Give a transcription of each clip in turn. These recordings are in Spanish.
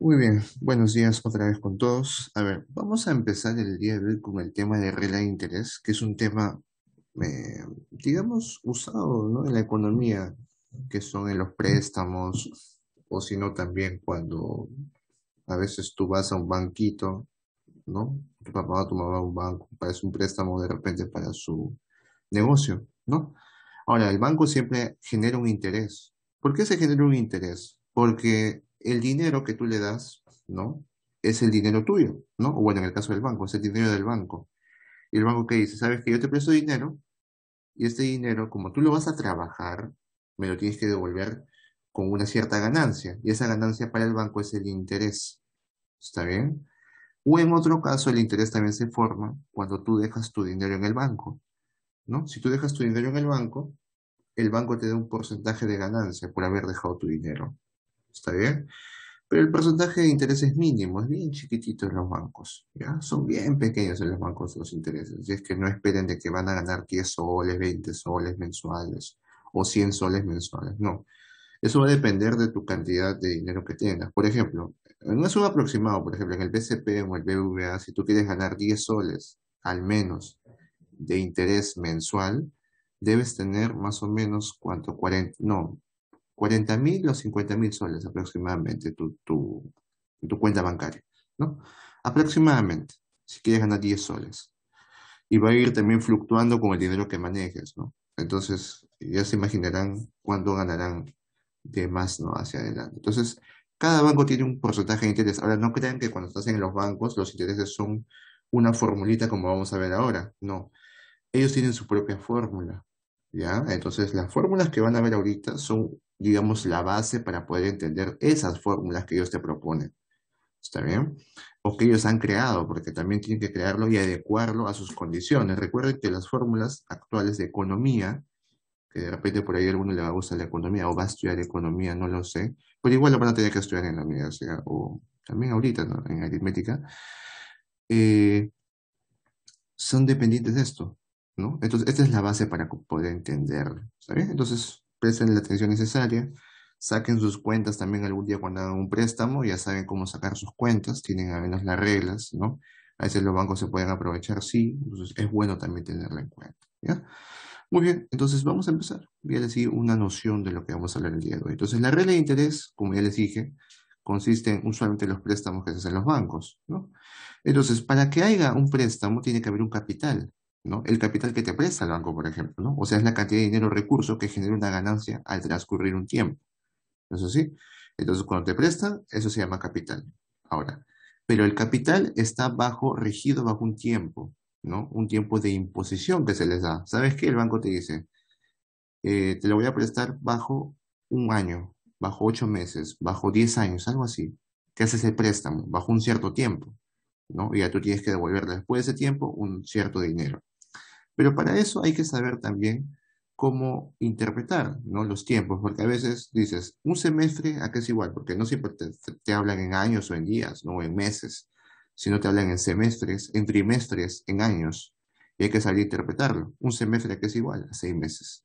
Muy bien, buenos días otra vez con todos. A ver, vamos a empezar el día de hoy con el tema de regla de interés, que es un tema, eh, digamos, usado ¿no? en la economía, que son en los préstamos, o si no también cuando a veces tú vas a un banquito, ¿no? Tu papá o tu mamá a un banco, para un préstamo de repente para su negocio, ¿no? Ahora, el banco siempre genera un interés. ¿Por qué se genera un interés? Porque el dinero que tú le das, ¿no? Es el dinero tuyo, ¿no? O bueno, en el caso del banco, es el dinero del banco. Y el banco que dice, sabes que yo te presto dinero y este dinero, como tú lo vas a trabajar, me lo tienes que devolver con una cierta ganancia. Y esa ganancia para el banco es el interés. ¿Está bien? O en otro caso, el interés también se forma cuando tú dejas tu dinero en el banco. ¿no? Si tú dejas tu dinero en el banco, el banco te da un porcentaje de ganancia por haber dejado tu dinero. ¿está bien? Pero el porcentaje de interés es mínimo, es bien chiquitito en los bancos, ¿ya? Son bien pequeños en los bancos los intereses, y es que no esperen de que van a ganar 10 soles, 20 soles mensuales o 100 soles mensuales, no. Eso va a depender de tu cantidad de dinero que tengas. Por ejemplo, en un un aproximado, por ejemplo, en el BCP o el BBVA, si tú quieres ganar 10 soles al menos de interés mensual, debes tener más o menos cuánto, 40, no, 40.000 o 50.000 soles aproximadamente tu, tu, cuenta bancaria, ¿no? Aproximadamente, si quieres ganar 10 soles. Y va a ir también fluctuando con el dinero que manejes, ¿no? Entonces, ya se imaginarán cuándo ganarán de más, ¿no? Hacia adelante. Entonces, cada banco tiene un porcentaje de interés. Ahora, no crean que cuando estás en los bancos los intereses son una formulita como vamos a ver ahora. No. Ellos tienen su propia fórmula. ¿Ya? Entonces, las fórmulas que van a ver ahorita son digamos, la base para poder entender esas fórmulas que ellos te proponen. ¿Está bien? O que ellos han creado, porque también tienen que crearlo y adecuarlo a sus condiciones. Recuerden que las fórmulas actuales de economía, que de repente por ahí a alguno le va a gustar la economía o va a estudiar economía, no lo sé, pero igual lo van a tener que estudiar en la universidad o también ahorita en aritmética, eh, son dependientes de esto. ¿no? Entonces, esta es la base para poder entenderlo. ¿Está bien? Entonces, presten la atención necesaria, saquen sus cuentas también algún día cuando hagan un préstamo, ya saben cómo sacar sus cuentas, tienen a menos las reglas, ¿no? A veces los bancos se pueden aprovechar, sí, entonces es bueno también tenerla en cuenta, ¿ya? Muy bien, entonces vamos a empezar. Voy a decir una noción de lo que vamos a hablar el día de hoy. Entonces, la regla de interés, como ya les dije, consiste en usualmente los préstamos que se hacen los bancos, ¿no? Entonces, para que haya un préstamo, tiene que haber un capital, ¿no? El capital que te presta el banco, por ejemplo, ¿no? O sea, es la cantidad de dinero o recursos que genera una ganancia al transcurrir un tiempo. ¿Eso sí? Entonces, cuando te prestan, eso se llama capital. Ahora, pero el capital está bajo, regido bajo un tiempo, ¿no? Un tiempo de imposición que se les da. ¿Sabes qué? El banco te dice, eh, te lo voy a prestar bajo un año, bajo ocho meses, bajo diez años, algo así. ¿Qué haces el préstamo bajo un cierto tiempo, ¿no? Y ya tú tienes que devolver después de ese tiempo un cierto dinero. Pero para eso hay que saber también cómo interpretar ¿no? los tiempos, porque a veces dices, un semestre, ¿a qué es igual? Porque no siempre te, hablan en años o en días, no en meses, sino te hablan en semestres, en trimestres, en años, y hay que saber interpretarlo. Un semestre, ¿a qué es igual? A seis meses.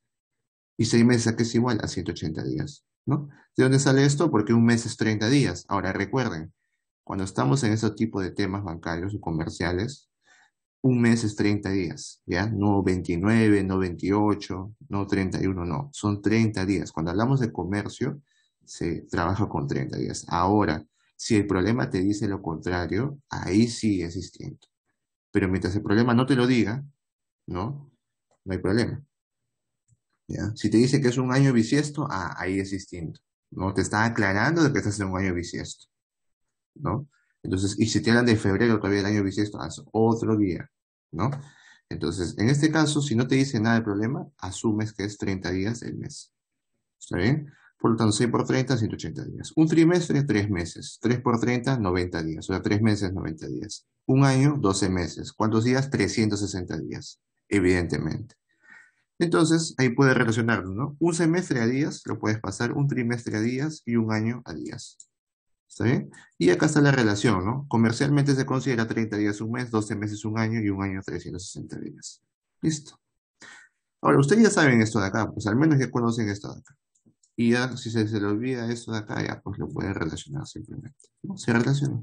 Y seis meses, ¿a qué es igual? A 180 días. ¿no? ¿De dónde sale esto? Porque un mes es 30 días. Ahora recuerden, cuando estamos en ese tipo de temas bancarios o comerciales, un mes es 30 días, ¿ya? No 29, no 28, no 31, no. Son 30 días. Cuando hablamos de comercio, se trabaja con 30 días. Ahora, si el problema te dice lo contrario, ahí sí es distinto. Pero mientras el problema no te lo diga, ¿no? No hay problema. ¿Ya? Si te dice que es un año bisiesto, ah, ahí es distinto. ¿no? Te está aclarando de que estás en un año bisiesto, ¿no? Entonces, y si te hablan de febrero todavía del año bisiesto, haz otro día, ¿no? Entonces, en este caso, si no te dice nada el problema, asumes que es 30 días el mes. ¿Está bien? Por lo tanto, 6 por 30, 180 días. Un trimestre, 3 meses. 3 por 30, 90 días. O sea, 3 meses, 90 días. Un año, 12 meses. ¿Cuántos días? 360 días, evidentemente. Entonces, ahí puedes relacionarlo, ¿no? Un semestre a días lo puedes pasar, un trimestre a días y un año a días. ¿Está bien? Y acá está la relación, ¿no? Comercialmente se considera 30 días un mes, 12 meses un año y un año 360 días. Listo. Ahora, ustedes ya saben esto de acá, pues al menos ya conocen esto de acá. Y si se, se le olvida esto de acá, ya pues lo pueden relacionar simplemente. ¿no? Se relaciona.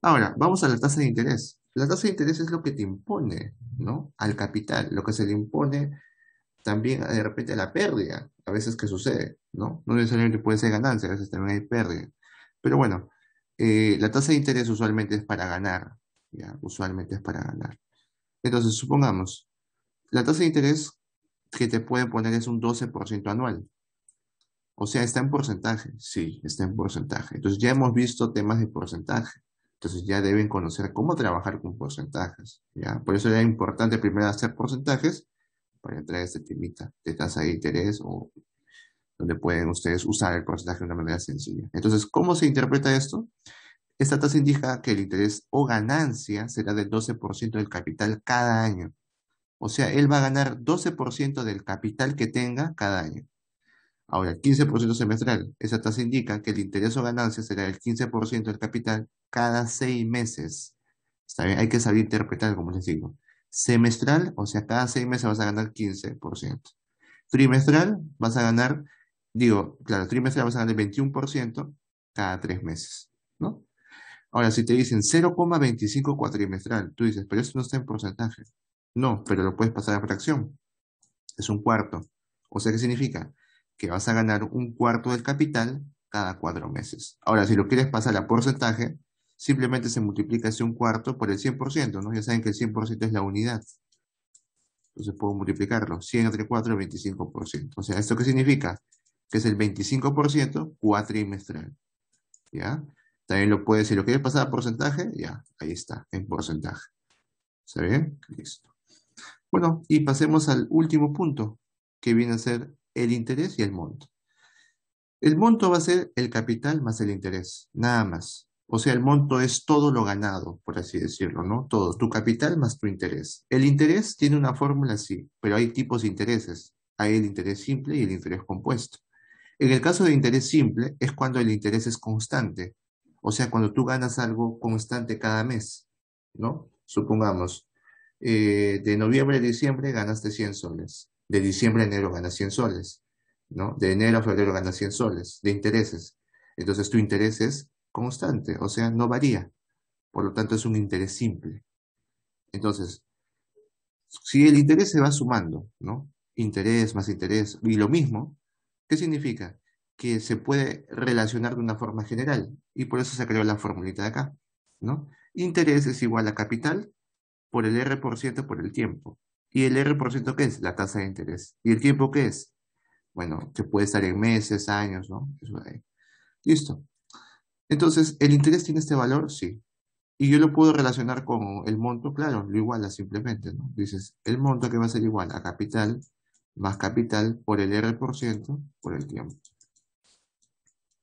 Ahora, vamos a la tasa de interés. La tasa de interés es lo que te impone, ¿no? Al capital, lo que se le impone también de repente a la pérdida, a veces que sucede, ¿no? No necesariamente puede ser ganancia, a veces también hay pérdida. Pero bueno, eh, la tasa de interés usualmente es para ganar, ¿ya? Usualmente es para ganar. Entonces, supongamos, la tasa de interés que te pueden poner es un 12% anual. O sea, está en porcentaje, sí, está en porcentaje. Entonces ya hemos visto temas de porcentaje. Entonces ya deben conocer cómo trabajar con porcentajes. ¿ya? Por eso era importante primero hacer porcentajes para entrar a este temita de tasa de interés o donde pueden ustedes usar el porcentaje de una manera sencilla. Entonces, ¿cómo se interpreta esto? Esta tasa indica que el interés o ganancia será del 12% del capital cada año. O sea, él va a ganar 12% del capital que tenga cada año. Ahora, 15% semestral. Esa tasa indica que el interés o ganancia será del 15% del capital cada seis meses. Está bien, hay que saber interpretar, como les digo. Semestral, o sea, cada seis meses vas a ganar 15%. Trimestral, vas a ganar Digo, claro, trimestral vas a ganar el 21% cada tres meses, ¿no? Ahora, si te dicen 0,25 cuatrimestral, tú dices, pero eso no está en porcentaje. No, pero lo puedes pasar a fracción. Es un cuarto. O sea, ¿qué significa? Que vas a ganar un cuarto del capital cada cuatro meses. Ahora, si lo quieres pasar a porcentaje, simplemente se multiplica ese un cuarto por el 100%, ¿no? Ya saben que el 100% es la unidad. Entonces puedo multiplicarlo. 100 entre 4 25%. O sea, ¿esto qué significa? que es el 25% cuatrimestral. ¿Ya? También lo puedes, decir, lo quieres pasar a porcentaje, ya, ahí está, en porcentaje. ¿Se ve? Listo. Bueno, y pasemos al último punto, que viene a ser el interés y el monto. El monto va a ser el capital más el interés, nada más. O sea, el monto es todo lo ganado, por así decirlo, ¿no? Todo, tu capital más tu interés. El interés tiene una fórmula así, pero hay tipos de intereses. Hay el interés simple y el interés compuesto. En el caso de interés simple es cuando el interés es constante, o sea, cuando tú ganas algo constante cada mes, ¿no? Supongamos, eh, de noviembre a diciembre ganaste 100 soles, de diciembre a enero ganas 100 soles, ¿no? De enero a febrero ganas 100 soles de intereses. Entonces tu interés es constante, o sea, no varía. Por lo tanto, es un interés simple. Entonces, si el interés se va sumando, ¿no? Interés más interés, y lo mismo, ¿Qué significa? Que se puede relacionar de una forma general y por eso se creó la formulita de acá, ¿no? Interés es igual a capital por el R% por, ciento por el tiempo. ¿Y el R% por ciento qué es? La tasa de interés. ¿Y el tiempo qué es? Bueno, que puede estar en meses, años, ¿no? Eso ahí. Listo. Entonces, ¿el interés tiene este valor? Sí. Y yo lo puedo relacionar con el monto, claro, lo iguala simplemente, ¿no? Dices, el monto que va a ser igual a capital más capital por el R% por ciento por el tiempo.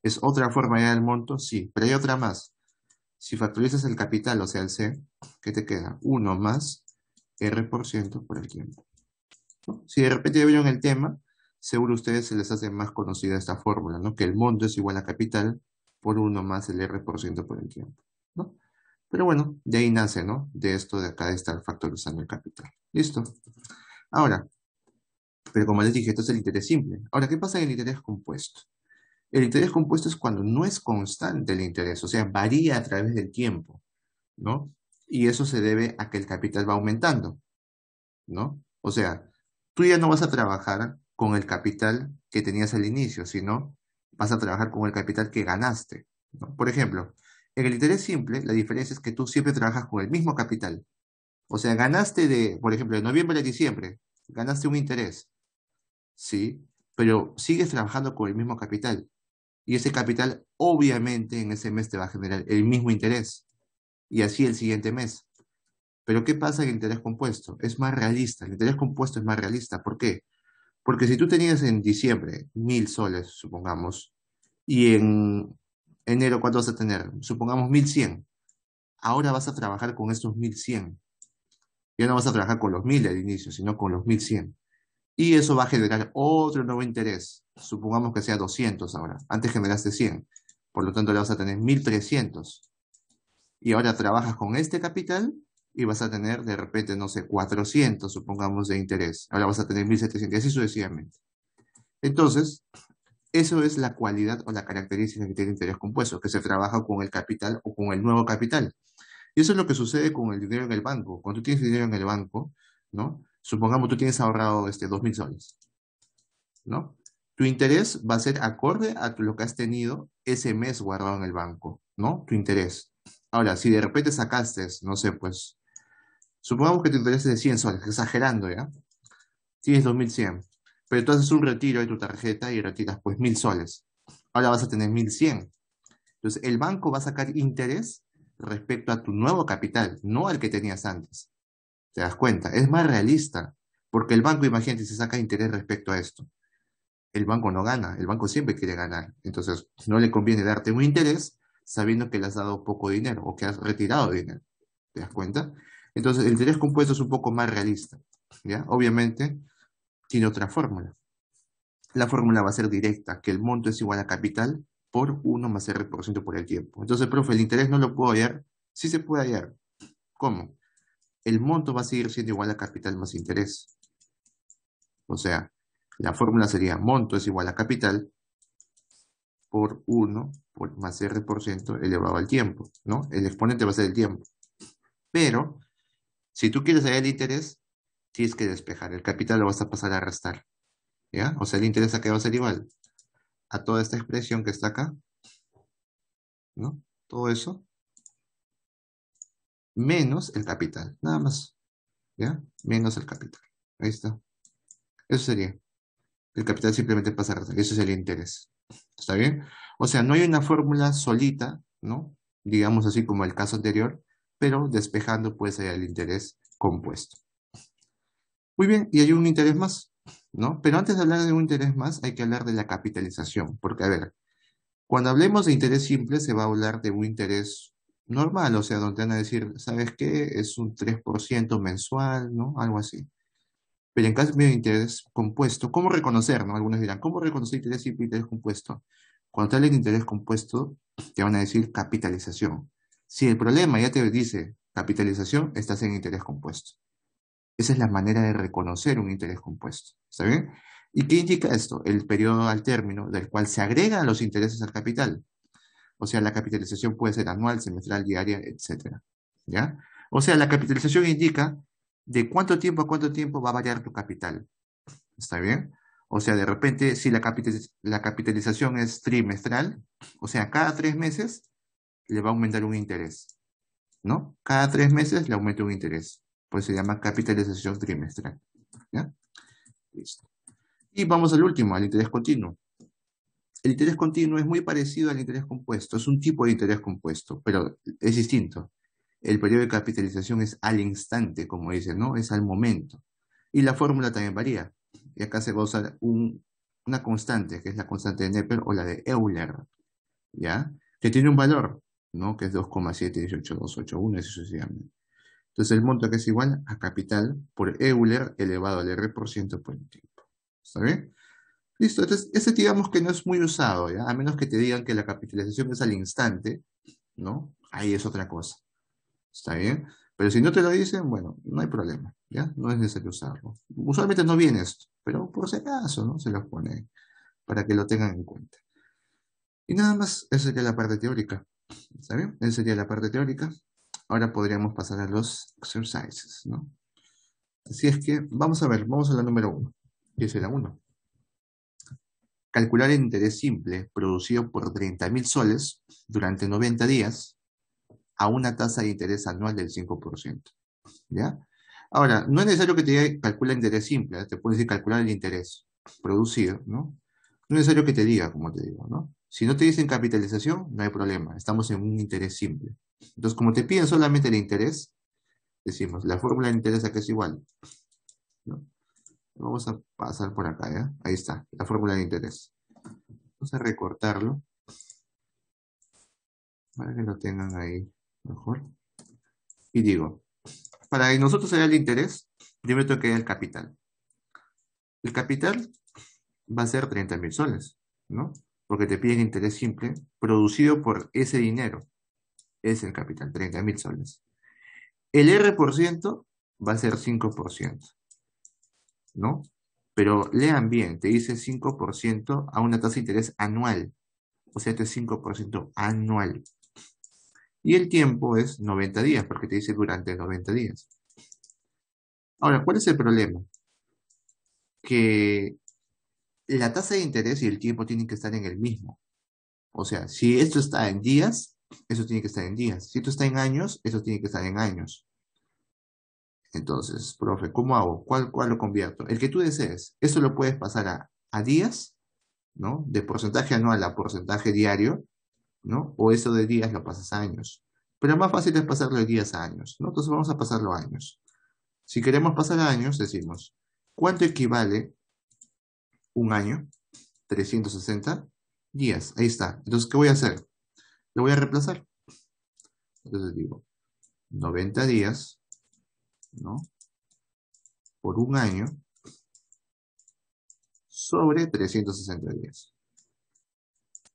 ¿Es otra forma ya del monto? Sí, pero hay otra más. Si factorizas el capital, o sea, el C, ¿qué te queda? 1 más R% por ciento por el tiempo. Si de repente en el tema, seguro a ustedes se les hace más conocida esta fórmula, ¿no? Que el monto es igual a capital por 1 más el R% por ciento por el tiempo, ¿no? Pero bueno, de ahí nace, ¿no? De esto de acá de estar factorizando el capital. ¿Listo? Ahora, pero como les dije, esto es el interés simple. Ahora, ¿qué pasa en el interés compuesto? El interés compuesto es cuando no es constante el interés, o sea, varía a través del tiempo, ¿no? Y eso se debe a que el capital va aumentando, ¿no? O sea, tú ya no vas a trabajar con el capital que tenías al inicio, sino vas a trabajar con el capital que ganaste. ¿no? Por ejemplo, en el interés simple, la diferencia es que tú siempre trabajas con el mismo capital. O sea, ganaste de, por ejemplo, de noviembre a diciembre, ganaste un interés. ¿sí? Pero sigues trabajando con el mismo capital. Y ese capital, obviamente, en ese mes te va a generar el mismo interés. Y así el siguiente mes. Pero ¿qué pasa en el interés compuesto? Es más realista. El interés compuesto es más realista. ¿Por qué? Porque si tú tenías en diciembre mil soles, supongamos, y en enero, ¿cuánto vas a tener? Supongamos cien Ahora vas a trabajar con mil cien Ya no vas a trabajar con los mil al inicio, sino con los cien y eso va a generar otro nuevo interés. Supongamos que sea 200 ahora. Antes generaste 100. Por lo tanto, le vas a tener 1300. Y ahora trabajas con este capital y vas a tener de repente, no sé, 400, supongamos, de interés. Ahora vas a tener 1700 y así sucesivamente. Entonces, eso es la cualidad o la característica que tiene el interés compuesto, que se trabaja con el capital o con el nuevo capital. Y eso es lo que sucede con el dinero en el banco. Cuando tú tienes dinero en el banco, ¿no? Supongamos tú tienes ahorrado este, 2.000 soles, ¿no? Tu interés va a ser acorde a lo que has tenido ese mes guardado en el banco, ¿no? Tu interés. Ahora, si de repente sacaste, no sé, pues, supongamos que tu interés es de 100 soles, exagerando, ¿ya? Tienes 2.100, pero tú haces un retiro de tu tarjeta y retiras, pues, 1.000 soles. Ahora vas a tener 1.100. Entonces, el banco va a sacar interés respecto a tu nuevo capital, no al que tenías antes. ¿Te das cuenta? Es más realista, porque el banco, imagínate, se saca interés respecto a esto. El banco no gana, el banco siempre quiere ganar. Entonces, no le conviene darte un interés sabiendo que le has dado poco dinero o que has retirado dinero. ¿Te das cuenta? Entonces, el interés compuesto es un poco más realista. ¿ya? Obviamente, tiene otra fórmula. La fórmula va a ser directa, que el monto es igual a capital por 1 más R% por el tiempo. Entonces, profe, el interés no lo puedo hallar. Sí se puede hallar. ¿Cómo? el monto va a seguir siendo igual a capital más interés. O sea, la fórmula sería monto es igual a capital por 1 por más R% por ciento elevado al tiempo, ¿no? El exponente va a ser el tiempo. Pero, si tú quieres hallar el interés, tienes que despejar. El capital lo vas a pasar a restar, ¿ya? O sea, el interés acá va a ser igual a toda esta expresión que está acá, ¿no? Todo eso menos el capital, nada más. ¿Ya? Menos el capital. Ahí está. Eso sería. El capital simplemente pasa a Eso es el interés. ¿Está bien? O sea, no hay una fórmula solita, ¿no? Digamos así como el caso anterior, pero despejando pues el interés compuesto. Muy bien, y hay un interés más, ¿no? Pero antes de hablar de un interés más, hay que hablar de la capitalización, porque a ver, cuando hablemos de interés simple, se va a hablar de un interés normal, o sea, donde van a decir, ¿sabes qué? Es un 3% mensual, ¿no? Algo así. Pero en caso de interés compuesto, ¿cómo reconocer, Algunos dirán, ¿cómo reconocer interés simple y interés compuesto? Cuando tal de interés compuesto, te van a decir capitalización. Si el problema ya te dice capitalización, estás en interés compuesto. Esa es la manera de reconocer un interés compuesto, ¿está bien? ¿Y qué indica esto? El periodo al término del cual se agrega los intereses al capital. O sea, la capitalización puede ser anual, semestral, diaria, etc. ¿Ya? O sea, la capitalización indica de cuánto tiempo a cuánto tiempo va a variar tu capital. ¿Está bien? O sea, de repente, si la, la capitalización es trimestral, o sea, cada tres meses le va a aumentar un interés. ¿No? Cada tres meses le aumenta un interés. Pues se llama capitalización trimestral. ¿Ya? Listo. Y vamos al último, al interés continuo el interés continuo es muy parecido al interés compuesto, es un tipo de interés compuesto, pero es distinto. El periodo de capitalización es al instante, como dicen, ¿no? Es al momento. Y la fórmula también varía. Y acá se a un, una constante, que es la constante de Nepper o la de Euler, ¿ya? Que tiene un valor, ¿no? Que es 2,718281, eso se llama. Entonces el monto que es igual a capital por Euler elevado al R% por ciento el tiempo. ¿Está bien? Listo, entonces este digamos que no es muy usado, ¿ya? A menos que te digan que la capitalización es al instante, ¿no? Ahí es otra cosa. ¿Está bien? Pero si no te lo dicen, bueno, no hay problema, ¿ya? No es necesario usarlo. Usualmente no viene esto, pero por si acaso, ¿no? Se los pone para que lo tengan en cuenta. Y nada más, esa sería la parte teórica. ¿Está bien? Esa sería la parte teórica. Ahora podríamos pasar a los exercises, ¿no? Así es que vamos a ver, vamos a la número uno, que es la uno calcular el interés simple producido por 30.000 soles durante 90 días a una tasa de interés anual del 5%. ¿ya? Ahora, no es necesario que te diga calcula el interés simple, ¿eh? te puedes decir calcular el interés producido, ¿no? No es necesario que te diga, como te digo, ¿no? Si no te dicen capitalización, no hay problema, estamos en un interés simple. Entonces, como te piden solamente el interés, decimos, la fórmula de interés acá es igual Vamos a pasar por acá, ¿ya? Ahí está, la fórmula de interés. Vamos a recortarlo para que lo tengan ahí mejor. Y digo, para nosotros haya el interés, primero tengo que el capital. El capital va a ser 30 mil soles, ¿no? Porque te piden interés simple producido por ese dinero. Es el capital, 30 mil soles. El R% va a ser 5%. ¿no? Pero lean bien, te dice 5% a una tasa de interés anual. O sea, este es 5% anual. Y el tiempo es 90 días, porque te dice durante 90 días. Ahora, ¿cuál es el problema? Que la tasa de interés y el tiempo tienen que estar en el mismo. O sea, si esto está en días, eso tiene que estar en días. Si esto está en años, eso tiene que estar en años. Entonces, profe, ¿cómo hago? ¿Cuál, cuál lo convierto? El que tú desees. Eso lo puedes pasar a, a días, ¿no? De porcentaje anual a porcentaje diario, ¿no? O eso de días lo pasas a años. Pero más fácil es pasarlo de días a años, ¿no? Entonces vamos a pasarlo a años. Si queremos pasar a años, decimos, ¿cuánto equivale un año? 360 días. Ahí está. Entonces, ¿qué voy a hacer? Lo voy a reemplazar. Entonces digo, 90 días ¿no? Por un año sobre 360 días.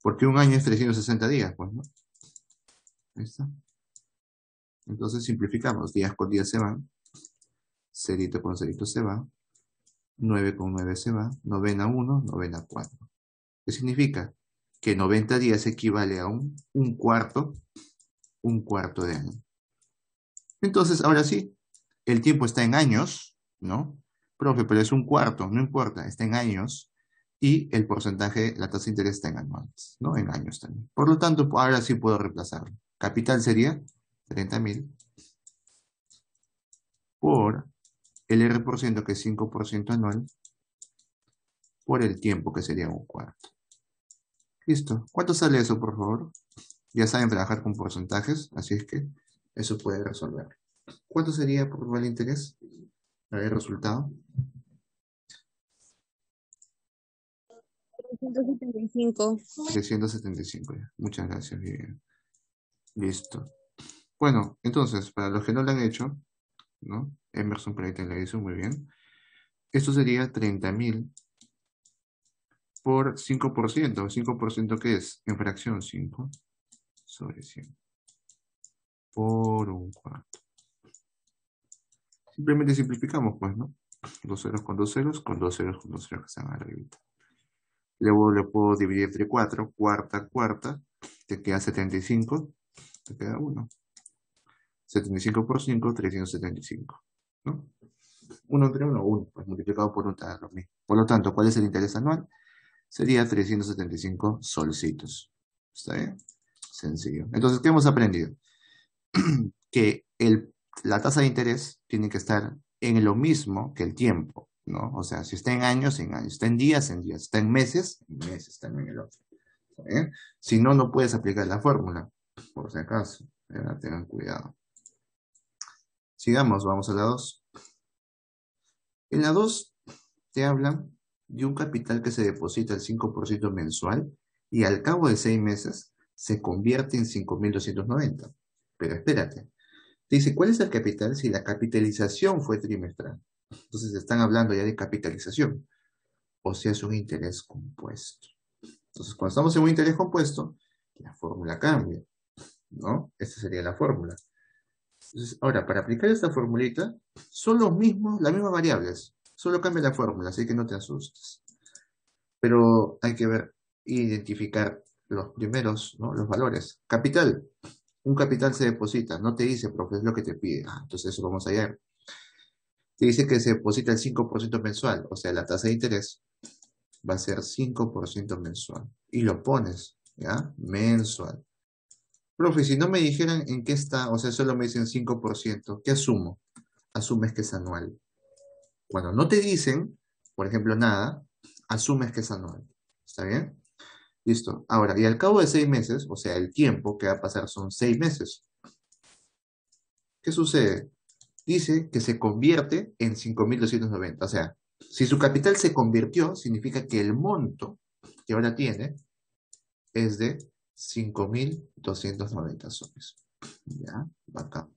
Porque un año es 360 días, pues, ¿no? Ahí está. Entonces simplificamos. Días por días se van. Cerito con cerito se va. 9 con 9 se va. Novena 1, novena 4. ¿Qué significa? Que 90 días equivale a un cuarto, un cuarto de año. Entonces, ahora sí, el tiempo está en años, ¿no? Profe, pero es un cuarto, no importa, está en años. Y el porcentaje, la tasa de interés está en anuales, ¿no? En años también. Por lo tanto, ahora sí puedo reemplazarlo. Capital sería 30.000 por el R% que es 5% anual por el tiempo que sería un cuarto. Listo. ¿Cuánto sale eso, por favor? Ya saben trabajar con porcentajes, así es que eso puede resolver. ¿Cuánto sería por valor de interés? ver el resultado. 375. 375, ya. Muchas gracias, bien. Listo. Bueno, entonces, para los que no lo han hecho, ¿no? Emerson por la hizo muy bien. Esto sería 30.000 por 5%. ¿5% qué es? En fracción 5 sobre 100. Por un cuarto. Simplemente simplificamos, pues, ¿no? 2 ceros con dos ceros, con dos ceros con dos ceros que están arriba. Luego lo puedo dividir entre 4, cuarta, cuarta, te queda 75, te queda 1. 75 por 5, 375, ¿no? 1 entre 1, 1, pues multiplicado por un tal mismo. Por lo tanto, ¿cuál es el interés anual? Sería 375 solcitos. ¿Está bien? Sencillo. Entonces, ¿qué hemos aprendido? que el la tasa de interés tiene que estar en lo mismo que el tiempo, ¿no? O sea, si está en años, en años, está en días, en días, está en meses, en meses, también el otro. Si no, no puedes aplicar la fórmula, por si acaso, tengan cuidado. Sigamos, vamos a la 2. En la 2 te hablan de un capital que se deposita el 5% mensual y al cabo de 6 meses se convierte en 5.290. Pero espérate, dice cuál es el capital si la capitalización fue trimestral. Entonces están hablando ya de capitalización, o sea, es un interés compuesto. Entonces, cuando estamos en un interés compuesto, la fórmula cambia, ¿no? Esta sería la fórmula. Entonces, ahora, para aplicar esta formulita, son los mismos, las mismas variables, solo cambia la fórmula, así que no te asustes. Pero hay que ver, identificar los primeros, ¿no? los valores. Capital, un capital se deposita, no te dice, profe, es lo que te pide. Ah, entonces eso vamos ver Te dice que se deposita el 5% mensual, o sea, la tasa de interés va a ser 5% mensual. Y lo pones, ¿ya? Mensual. Profe, si no me dijeran en qué está, o sea, solo me dicen 5%, ¿qué asumo? Asumes que es anual. Cuando no te dicen, por ejemplo, nada, asumes que es anual. ¿Está bien? Listo. Ahora, y al cabo de seis meses, o sea, el tiempo que va a pasar son seis meses. ¿Qué sucede? Dice que se convierte en 5.290. O sea, si su capital se convirtió, significa que el monto que ahora tiene es de 5.290 soles. Ya, bacán.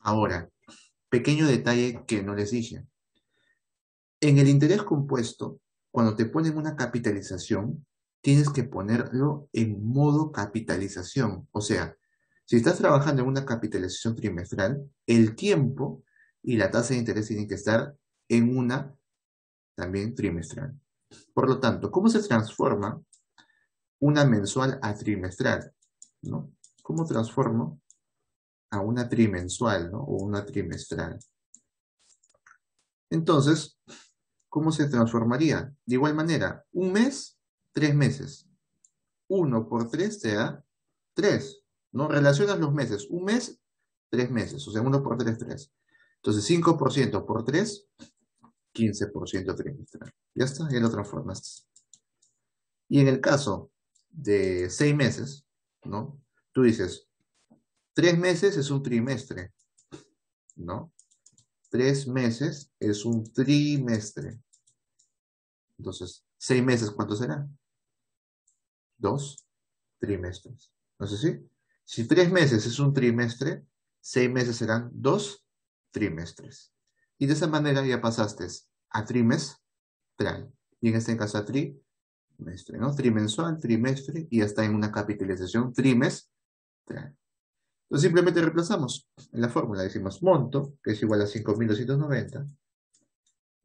Ahora, pequeño detalle que no les dije. En el interés compuesto, cuando te ponen una capitalización, tienes que ponerlo en modo capitalización. O sea, si estás trabajando en una capitalización trimestral, el tiempo y la tasa de interés tienen que estar en una también trimestral. Por lo tanto, ¿cómo se transforma una mensual a trimestral? ¿Cómo transformo a una trimensual o una trimestral? Entonces, ¿cómo se transformaría? De igual manera, un mes tres meses. Uno por tres te da tres. ¿no? Relacionas los meses. Un mes, tres meses. O sea, uno por tres, tres. Entonces, 5% por 3, 15% trimestral. Ya está, ya lo transformaste. Y en el caso de seis meses, ¿no? Tú dices, tres meses es un trimestre, ¿no? Tres meses es un trimestre. Entonces, seis meses, ¿cuánto será? dos trimestres. ¿No sé si Si tres meses es un trimestre, seis meses serán dos trimestres. Y de esa manera ya pasaste a trimestral. Y en este caso a trimestre, ¿no? Trimensual, trimestre y ya está en una capitalización trimestral. Entonces simplemente reemplazamos en la fórmula. Decimos monto, que es igual a 5.290.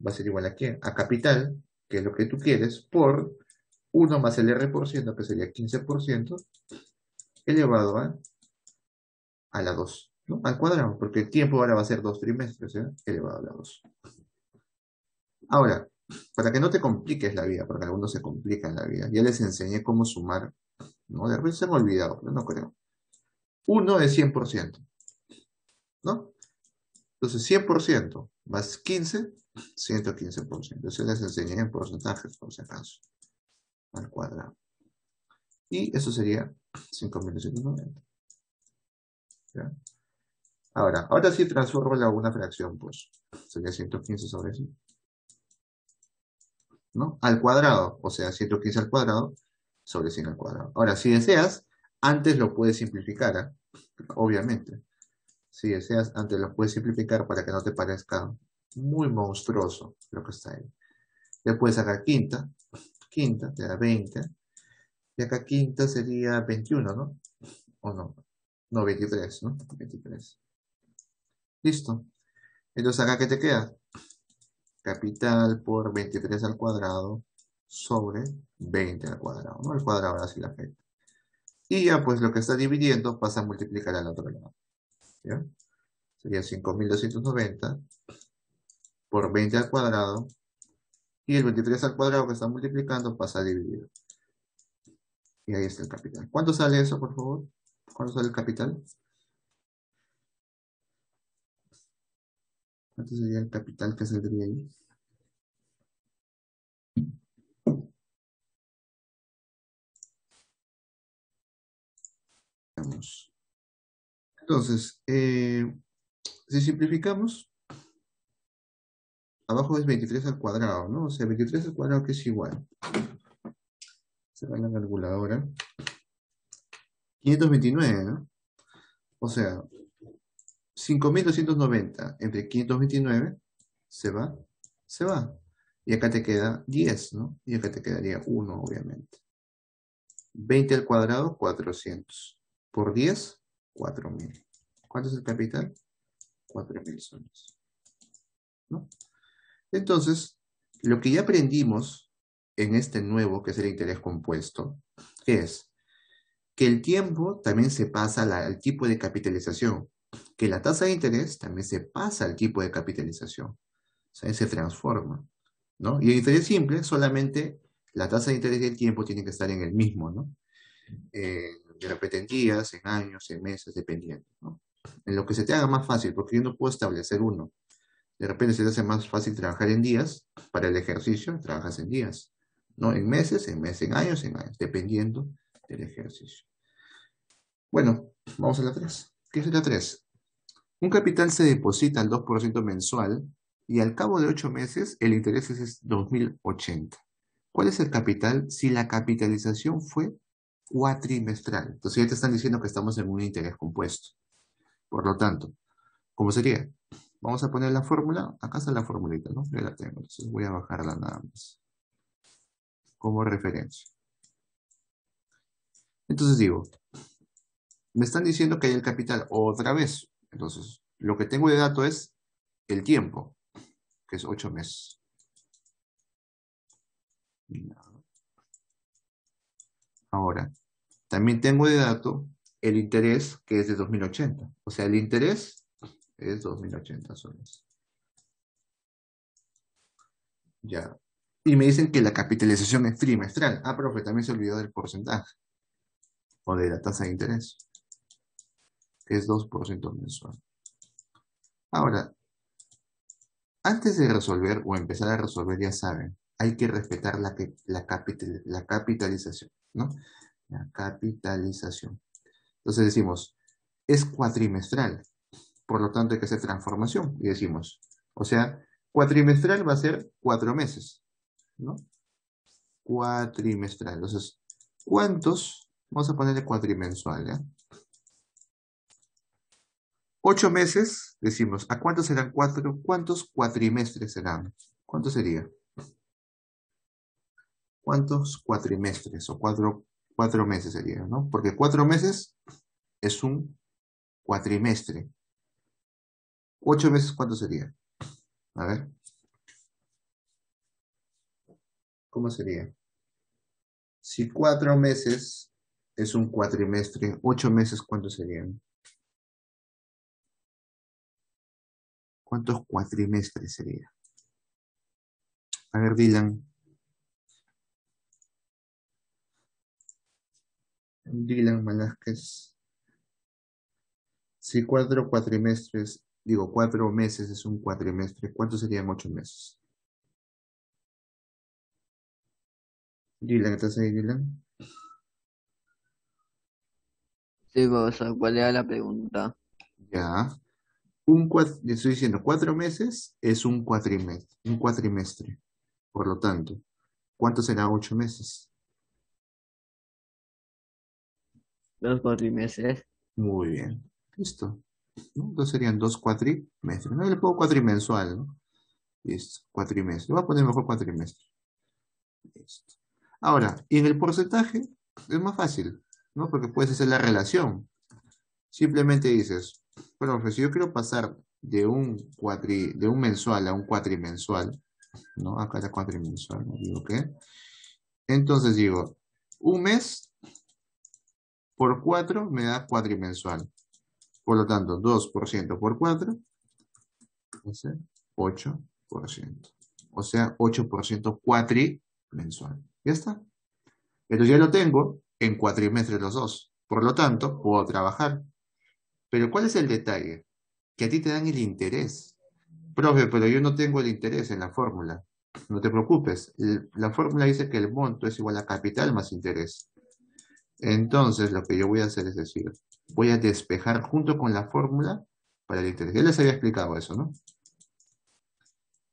Va a ser igual a qué? A capital, que es lo que tú quieres, por 1 más el R%, por ciento, que sería 15%, elevado a, la 2, al cuadrado, porque el tiempo ahora va a ser 2 trimestres, ¿eh? elevado a la 2. Ahora, para que no te compliques la vida, porque algunos se complican la vida, ya les enseñé cómo sumar, ¿no? De repente se me ha olvidado, pero no creo. 1 es 100%, ¿no? Entonces, 100% más 15, 115%. Eso les enseñé en porcentajes, por si acaso al cuadrado. Y eso sería Ya, Ahora, ahora sí transformo la una fracción, pues sería 115 sobre 100 ¿No? Al cuadrado, o sea, 115 al cuadrado sobre 100 al cuadrado. Ahora, si deseas, antes lo puedes simplificar, ¿eh? obviamente. Si deseas, antes lo puedes simplificar para que no te parezca muy monstruoso lo que está ahí. Le puedes sacar quinta, quinta te da 20. Y acá quinta sería 21, ¿no? O no, no, 23, ¿no? 23. Listo. Entonces acá, ¿qué te queda? Capital por 23 al cuadrado sobre 20 al cuadrado, ¿no? El cuadrado ahora sí la afecta. Y ya, pues, lo que está dividiendo pasa a multiplicar al otro lado. ¿Ya? Sería 5.290 por 20 al cuadrado y el 23 al cuadrado que está multiplicando pasa a dividido. Y ahí está el capital. ¿Cuánto sale eso, por favor? ¿Cuánto sale el capital? ¿Cuánto sería el capital que saldría ahí? Entonces, eh, si simplificamos, abajo es 23 al cuadrado, ¿no? O sea, 23 al cuadrado que es igual. Se va en la calculadora. 529, ¿no? O sea, 5.290 entre 529 se va, se va. Y acá te queda 10, ¿no? Y acá te quedaría 1, obviamente. 20 al cuadrado, 400. Por 10, 4.000. ¿Cuánto es el capital? 4.000 soles. ¿No? Entonces, lo que ya aprendimos en este nuevo, que es el interés compuesto, es que el tiempo también se pasa al tipo de capitalización, que la tasa de interés también se pasa al tipo de capitalización, o sea, se transforma, ¿no? Y el interés simple, solamente la tasa de interés y el tiempo tiene que estar en el mismo, ¿no? Eh, de repente en días, en años, en meses, dependiendo, ¿no? En lo que se te haga más fácil, porque yo no puedo establecer uno, de repente se te hace más fácil trabajar en días. Para el ejercicio, trabajas en días. No en meses, en meses, en años, en años, dependiendo del ejercicio. Bueno, vamos a la 3. ¿Qué es la 3? Un capital se deposita al 2% mensual y al cabo de 8 meses el interés es 2080. ¿Cuál es el capital si la capitalización fue cuatrimestral? Entonces ya te están diciendo que estamos en un interés compuesto. Por lo tanto, ¿cómo sería? Vamos a poner la fórmula. Acá está la formulita, ¿no? Ya la tengo. Entonces voy a bajarla nada más. Como referencia. Entonces digo, me están diciendo que hay el capital otra vez. Entonces, lo que tengo de dato es el tiempo, que es ocho meses. Ahora, también tengo de dato el interés, que es de 2080. O sea, el interés es 2080 soles. Ya. Y me dicen que la capitalización es trimestral. Ah, profe, también se olvidó del porcentaje. O de la tasa de interés. Que es 2% mensual. Ahora, antes de resolver o empezar a resolver, ya saben, hay que respetar la, la, capital, la capitalización, ¿no? La capitalización. Entonces decimos, es cuatrimestral. Por lo tanto, hay que hacer transformación. Y decimos, o sea, cuatrimestral va a ser cuatro meses, ¿no? Cuatrimestral. Entonces, ¿cuántos? Vamos a ponerle cuatrimensual, Ocho meses, decimos, ¿a cuántos serán cuatro? ¿Cuántos cuatrimestres serán? ¿Cuántos serían? ¿Cuántos cuatrimestres? O cuatro, cuatro meses serían, ¿no? Porque cuatro meses es un cuatrimestre. ¿Ocho meses, ¿cuánto sería? A ver. ¿Cómo sería? Si cuatro meses es un cuatrimestre, ¿ocho meses, ¿cuánto serían? ¿Cuántos cuatrimestres sería? A ver, Dylan. Dylan Malásquez. Si cuatro cuatrimestres digo, cuatro meses es un cuatrimestre, ¿cuántos serían ocho meses? Dylan, ¿estás ahí, Dylan? Sí, ¿cuál era la pregunta? Ya. Un estoy diciendo, cuatro meses es un cuatrimestre, un cuatrimestre. Por lo tanto, ¿cuánto será ocho meses? Dos cuatrimestres. Muy bien, listo. Entonces serían dos cuatrimestres. No le pongo cuatrimensual, ¿no? Listo, cuatrimestre. Le voy a poner mejor cuatrimestre. Listo. Ahora, y en el porcentaje es más fácil, ¿no? Porque puedes hacer la relación. Simplemente dices, bueno, pues, si yo quiero pasar de un, cuatri, de un mensual a un cuatrimensual, ¿no? Acá está cuatrimensual, Entonces digo, un mes por cuatro me da cuatrimensual. Por lo tanto, 2% por 4 es 8%. O sea, 8% cuatri ¿Ya está? Pero ya lo tengo en cuatrimestres los dos. Por lo tanto, puedo trabajar. Pero ¿cuál es el detalle? Que a ti te dan el interés. Profe, pero yo no tengo el interés en la fórmula. No te preocupes. La fórmula dice que el monto es igual a capital más interés. Entonces, lo que yo voy a hacer es decir, voy a despejar junto con la fórmula para el interés. Ya les había explicado eso, ¿no?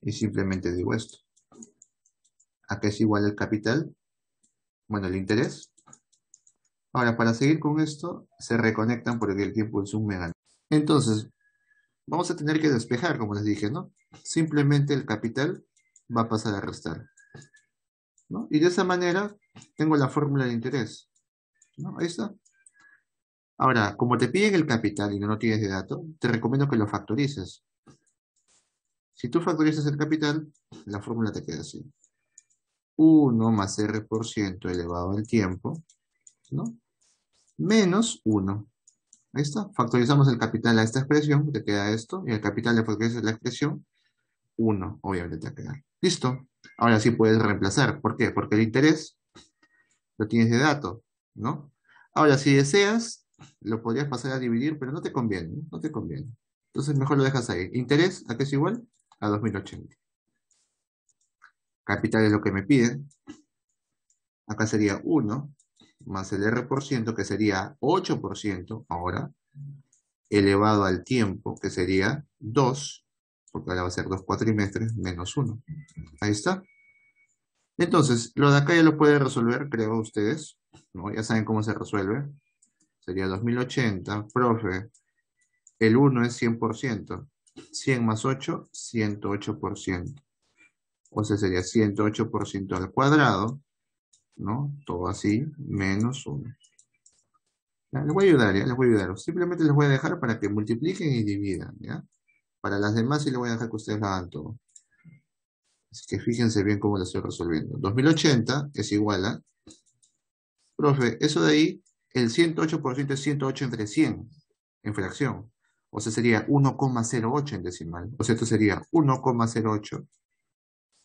Y simplemente digo esto. Acá es igual el capital, bueno, el interés. Ahora, para seguir con esto, se reconectan porque el tiempo es un mega. Entonces, vamos a tener que despejar, como les dije, ¿no? Simplemente el capital va a pasar a restar. ¿no? Y de esa manera tengo la fórmula de interés. ¿no? Ahí está. Ahora, como te piden el capital y no lo tienes de dato, te recomiendo que lo factorices. Si tú factorizas el capital, la fórmula te queda así. 1 más R% por ciento elevado al tiempo, ¿no? Menos 1. Ahí está. Factorizamos el capital a esta expresión, te queda esto, y el capital le factorizas la expresión 1, obviamente te queda. Listo. Ahora sí puedes reemplazar. ¿Por qué? Porque el interés lo tienes de dato, ¿no? Ahora, si deseas, lo podrías pasar a dividir, pero no te conviene, no te conviene. Entonces mejor lo dejas ahí. Interés, ¿a qué es igual? A 2080. Capital es lo que me piden. Acá sería 1 más el R por ciento, que sería 8% ahora, elevado al tiempo, que sería 2, porque ahora va a ser 2 cuatrimestres, menos 1. Ahí está. Entonces, lo de acá ya lo puede resolver, creo ustedes. ¿no? Ya saben cómo se resuelve sería 2080, profe, el 1 es 100%, 100 más 8, 108%, o sea, sería 108% al cuadrado, ¿no? Todo así, menos 1. Les voy a ayudar, ¿ya? Les voy a ayudar. Simplemente les voy a dejar para que multipliquen y dividan, ¿ya? Para las demás sí les voy a dejar que ustedes hagan todo. Así que fíjense bien cómo lo estoy resolviendo. 2080 es igual a... Profe, eso de ahí el 108% es 108 entre 100 en fracción. O sea, sería 1,08 en decimal. O sea, esto sería 1,08,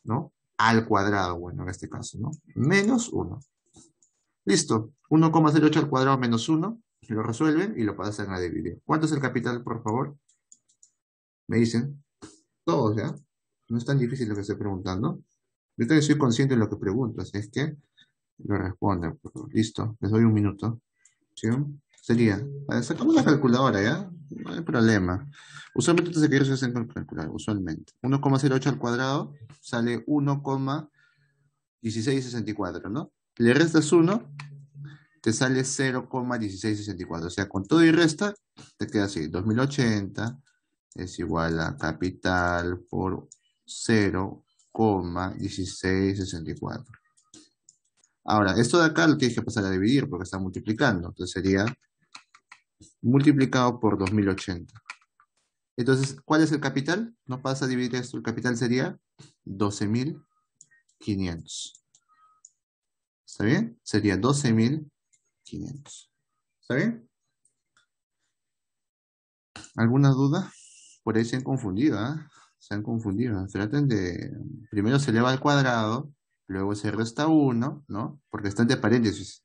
¿no? Al cuadrado, bueno, en este caso, ¿no? Menos 1. Listo. 1,08 al cuadrado menos 1. Lo resuelven y lo pasan a dividir. ¿Cuánto es el capital, por favor? Me dicen. Todos, ¿ya? No es tan difícil lo que estoy preguntando. Yo también soy consciente de lo que pregunto, así es que lo responden. Listo. Les doy un minuto sería, eh, sacamos la calculadora, ¿ya? No hay problema. Usualmente estos se hacen con calcular, usualmente. 1,08 al cuadrado sale 1,1664, ¿no? Le restas 1, te sale 0,1664. O sea, con todo y resta, te queda así. 2080 es igual a capital por 0,1664. Ahora, esto de acá lo tienes que pasar a dividir porque está multiplicando. Entonces sería multiplicado por 2080. Entonces, ¿cuál es el capital? No pasa a dividir esto. El capital sería 12.500. ¿Está bien? Sería 12.500. ¿Está bien? ¿Alguna duda? Por ahí se han confundido, ¿ah? Se han confundido. Traten de... Primero se eleva al cuadrado, luego se resta 1, ¿no? Porque está entre paréntesis.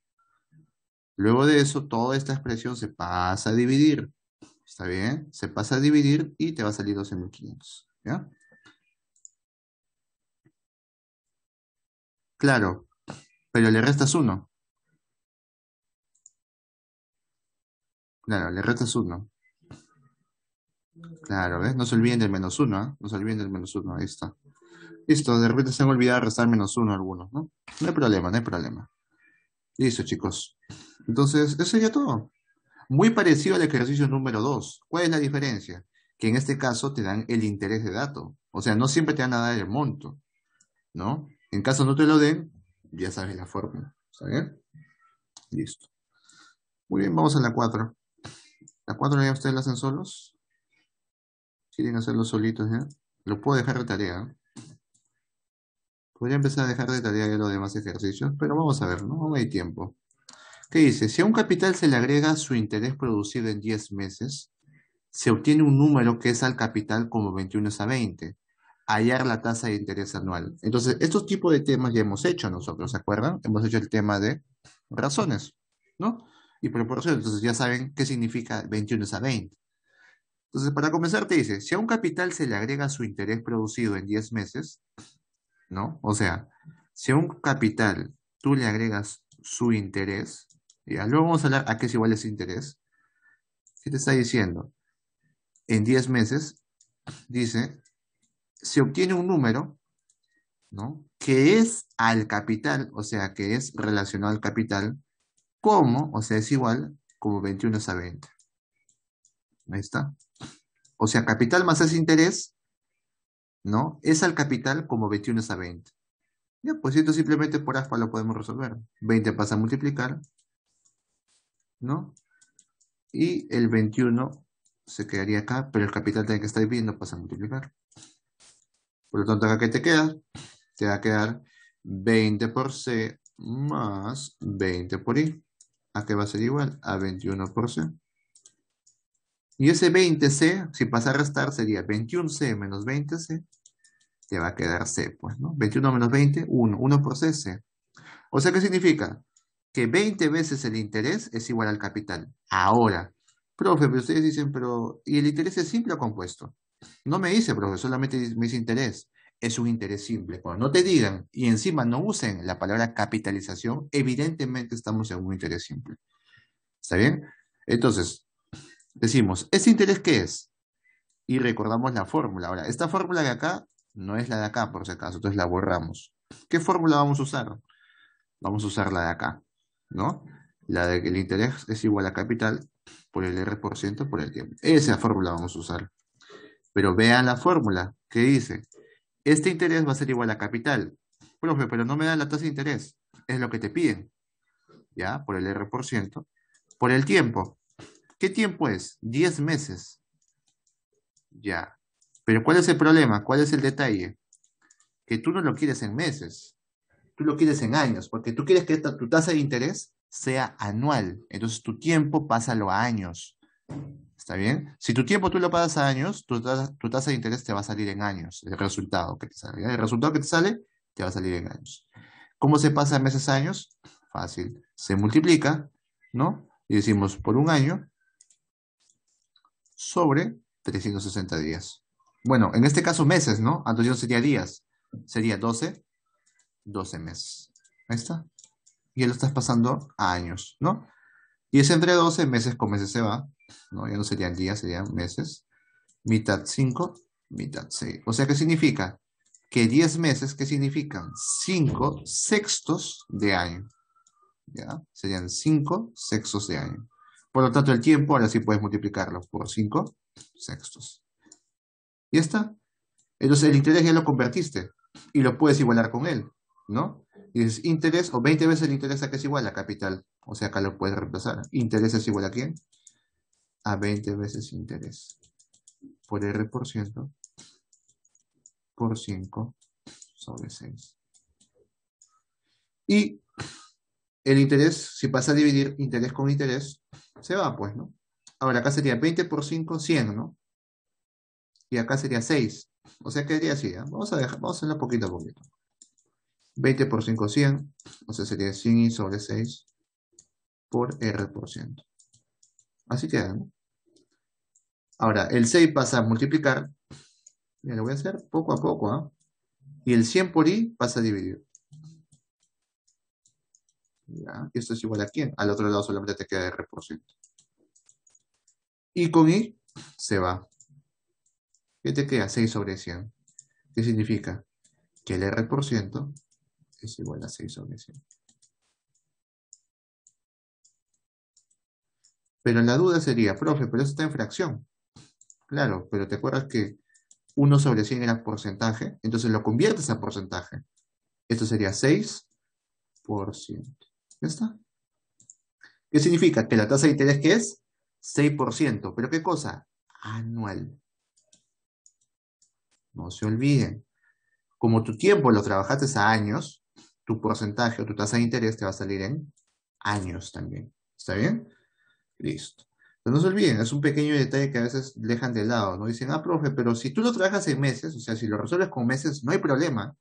Luego de eso, toda esta expresión se pasa a dividir, ¿está bien? Se pasa a dividir y te va a salir 12.500, ¿ya? Claro, pero le restas 1. Claro, le restas 1. Claro, ¿ves? No se olviden del menos 1, ¿eh? ¿ah? No se olviden del menos 1, ahí está. Listo, de repente se han olvidado restar menos uno algunos, ¿no? No hay problema, no hay problema. Listo, chicos. Entonces, eso sería todo. Muy parecido al ejercicio número dos. ¿Cuál es la diferencia? Que en este caso te dan el interés de dato. O sea, no siempre te van a dar el monto, ¿no? En caso no te lo den, ya sabes la fórmula. ¿Está bien? Listo. Muy bien, vamos a la cuatro. ¿La cuatro ya ustedes la hacen solos? ¿Quieren hacerlo solitos ya? Lo puedo dejar de tarea. ¿eh? Voy a empezar a dejar de tarea ya los demás ejercicios, pero vamos a ver, ¿no? hay tiempo. ¿Qué dice? Si a un capital se le agrega su interés producido en 10 meses, se obtiene un número que es al capital como 21 a 20. Hallar la tasa de interés anual. Entonces, estos tipos de temas ya hemos hecho nosotros, ¿se acuerdan? Hemos hecho el tema de razones, ¿no? Y proporciones. Entonces, ya saben qué significa 21 a 20. Entonces, para comenzar, te dice, si a un capital se le agrega su interés producido en 10 meses, ¿no? O sea, si a un capital tú le agregas su interés, y luego vamos a hablar a qué es igual ese interés. ¿Qué te está diciendo? En 10 meses, dice, se obtiene un número, ¿no? Que es al capital, o sea, que es relacionado al capital, como, o sea, es igual como 21 a 20. Ahí está. O sea, capital más ese interés ¿no? Es al capital como 21 es a 20. Ya, pues esto simplemente por afa lo podemos resolver. 20 pasa a multiplicar, ¿no? Y el 21 se quedaría acá, pero el capital tiene que estar viendo pasa a multiplicar. Por lo tanto, acá qué te queda, te va a quedar 20 por C más 20 por I. ¿A qué va a ser igual? A 21 por C. Y ese 20C, si pasar a restar, sería 21C menos 20C, te va a quedar C, pues, ¿no? 21 menos 20, 1. 1 por C, C. O sea, ¿qué significa? Que 20 veces el interés es igual al capital. Ahora, profe, pero pues, ustedes dicen, pero, ¿y el interés es simple o compuesto? No me dice, profe, solamente me dice interés. Es un interés simple. Cuando no te digan y encima no usen la palabra capitalización, evidentemente estamos en un interés simple. ¿Está bien? Entonces, Decimos, ¿ese interés qué es? Y recordamos la fórmula. Ahora, esta fórmula de acá no es la de acá, por si acaso, entonces la borramos. ¿Qué fórmula vamos a usar? Vamos a usar la de acá, ¿no? La de que el interés es igual a capital por el R% por, ciento por el tiempo. Esa fórmula vamos a usar. Pero vean la fórmula que dice, este interés va a ser igual a capital. Profe, pero no me dan la tasa de interés. Es lo que te piden. ¿Ya? Por el R%. Por, ciento, por el tiempo. ¿Qué tiempo es? 10 meses. Ya. Pero ¿cuál es el problema? ¿Cuál es el detalle? Que tú no lo quieres en meses. Tú lo quieres en años, porque tú quieres que tu tasa de interés sea anual. Entonces tu tiempo pásalo a años. ¿Está bien? Si tu tiempo tú lo pagas a años, tu tasa, tu tasa de interés te va a salir en años. El resultado que te sale. El resultado que te sale te va a salir en años. ¿Cómo se pasa en meses a años? Fácil. Se multiplica, ¿no? Y decimos por un año sobre 360 días. Bueno, en este caso meses, ¿no? Antes ah, no sería días, sería 12, 12 meses. Ahí está. Y lo estás pasando a años, ¿no? Y es entre 12 meses con meses se va, Ya no serían días, serían meses. Mitad 5, mitad 6. O sea, ¿qué significa? Que 10 meses, ¿qué significan? 5 sextos de año. ¿Ya? Serían 5 sextos de año. Por lo tanto, el tiempo, ahora sí puedes multiplicarlo por 5 sextos. ¿Ya está? Entonces, el interés ya lo convertiste y lo puedes igualar con él, ¿no? Y es interés o 20 veces el interés a que es igual a capital. O sea, acá lo puedes reemplazar. Interés es igual a quién? A 20 veces interés por R por ciento por 5 sobre 6. Y el interés, si pasa a dividir interés con interés, se va, pues, ¿no? Ahora, acá sería 20 por 5, 100, ¿no? Y acá sería 6. O sea, quedaría así, ¿eh? Vamos a dejar, vamos a hacerlo poquito a poquito. 20 por 5, 100. O sea, sería 100 y sobre 6 por R por ciento. Así queda, ¿no? Ahora, el 6 pasa a multiplicar. Ya lo voy a hacer poco a poco, ¿ah? Y el 100 por I pasa a dividir. ¿ya? Esto es igual a quién. Al otro lado solamente te queda R%. Y con I se va. ¿Qué te queda? 6 sobre 100. ¿Qué significa? Que el R% es igual a 6 sobre 100. Pero la duda sería, profe, pero eso está en fracción. Claro, pero ¿te acuerdas que 1 sobre 100 era porcentaje? Entonces lo conviertes a porcentaje. Esto sería 6%. ciento está. ¿Qué significa? Que la tasa de interés que es 6%. ¿Pero qué cosa? Anual. No se olviden. Como tu tiempo lo trabajaste a años, tu porcentaje o tu tasa de interés te va a salir en años también. ¿Está bien? Listo. no se olviden, es un pequeño detalle que a veces dejan de lado, ¿no? Dicen, ah, profe, pero si tú lo trabajas en meses, o sea, si lo resuelves con meses, no hay problema.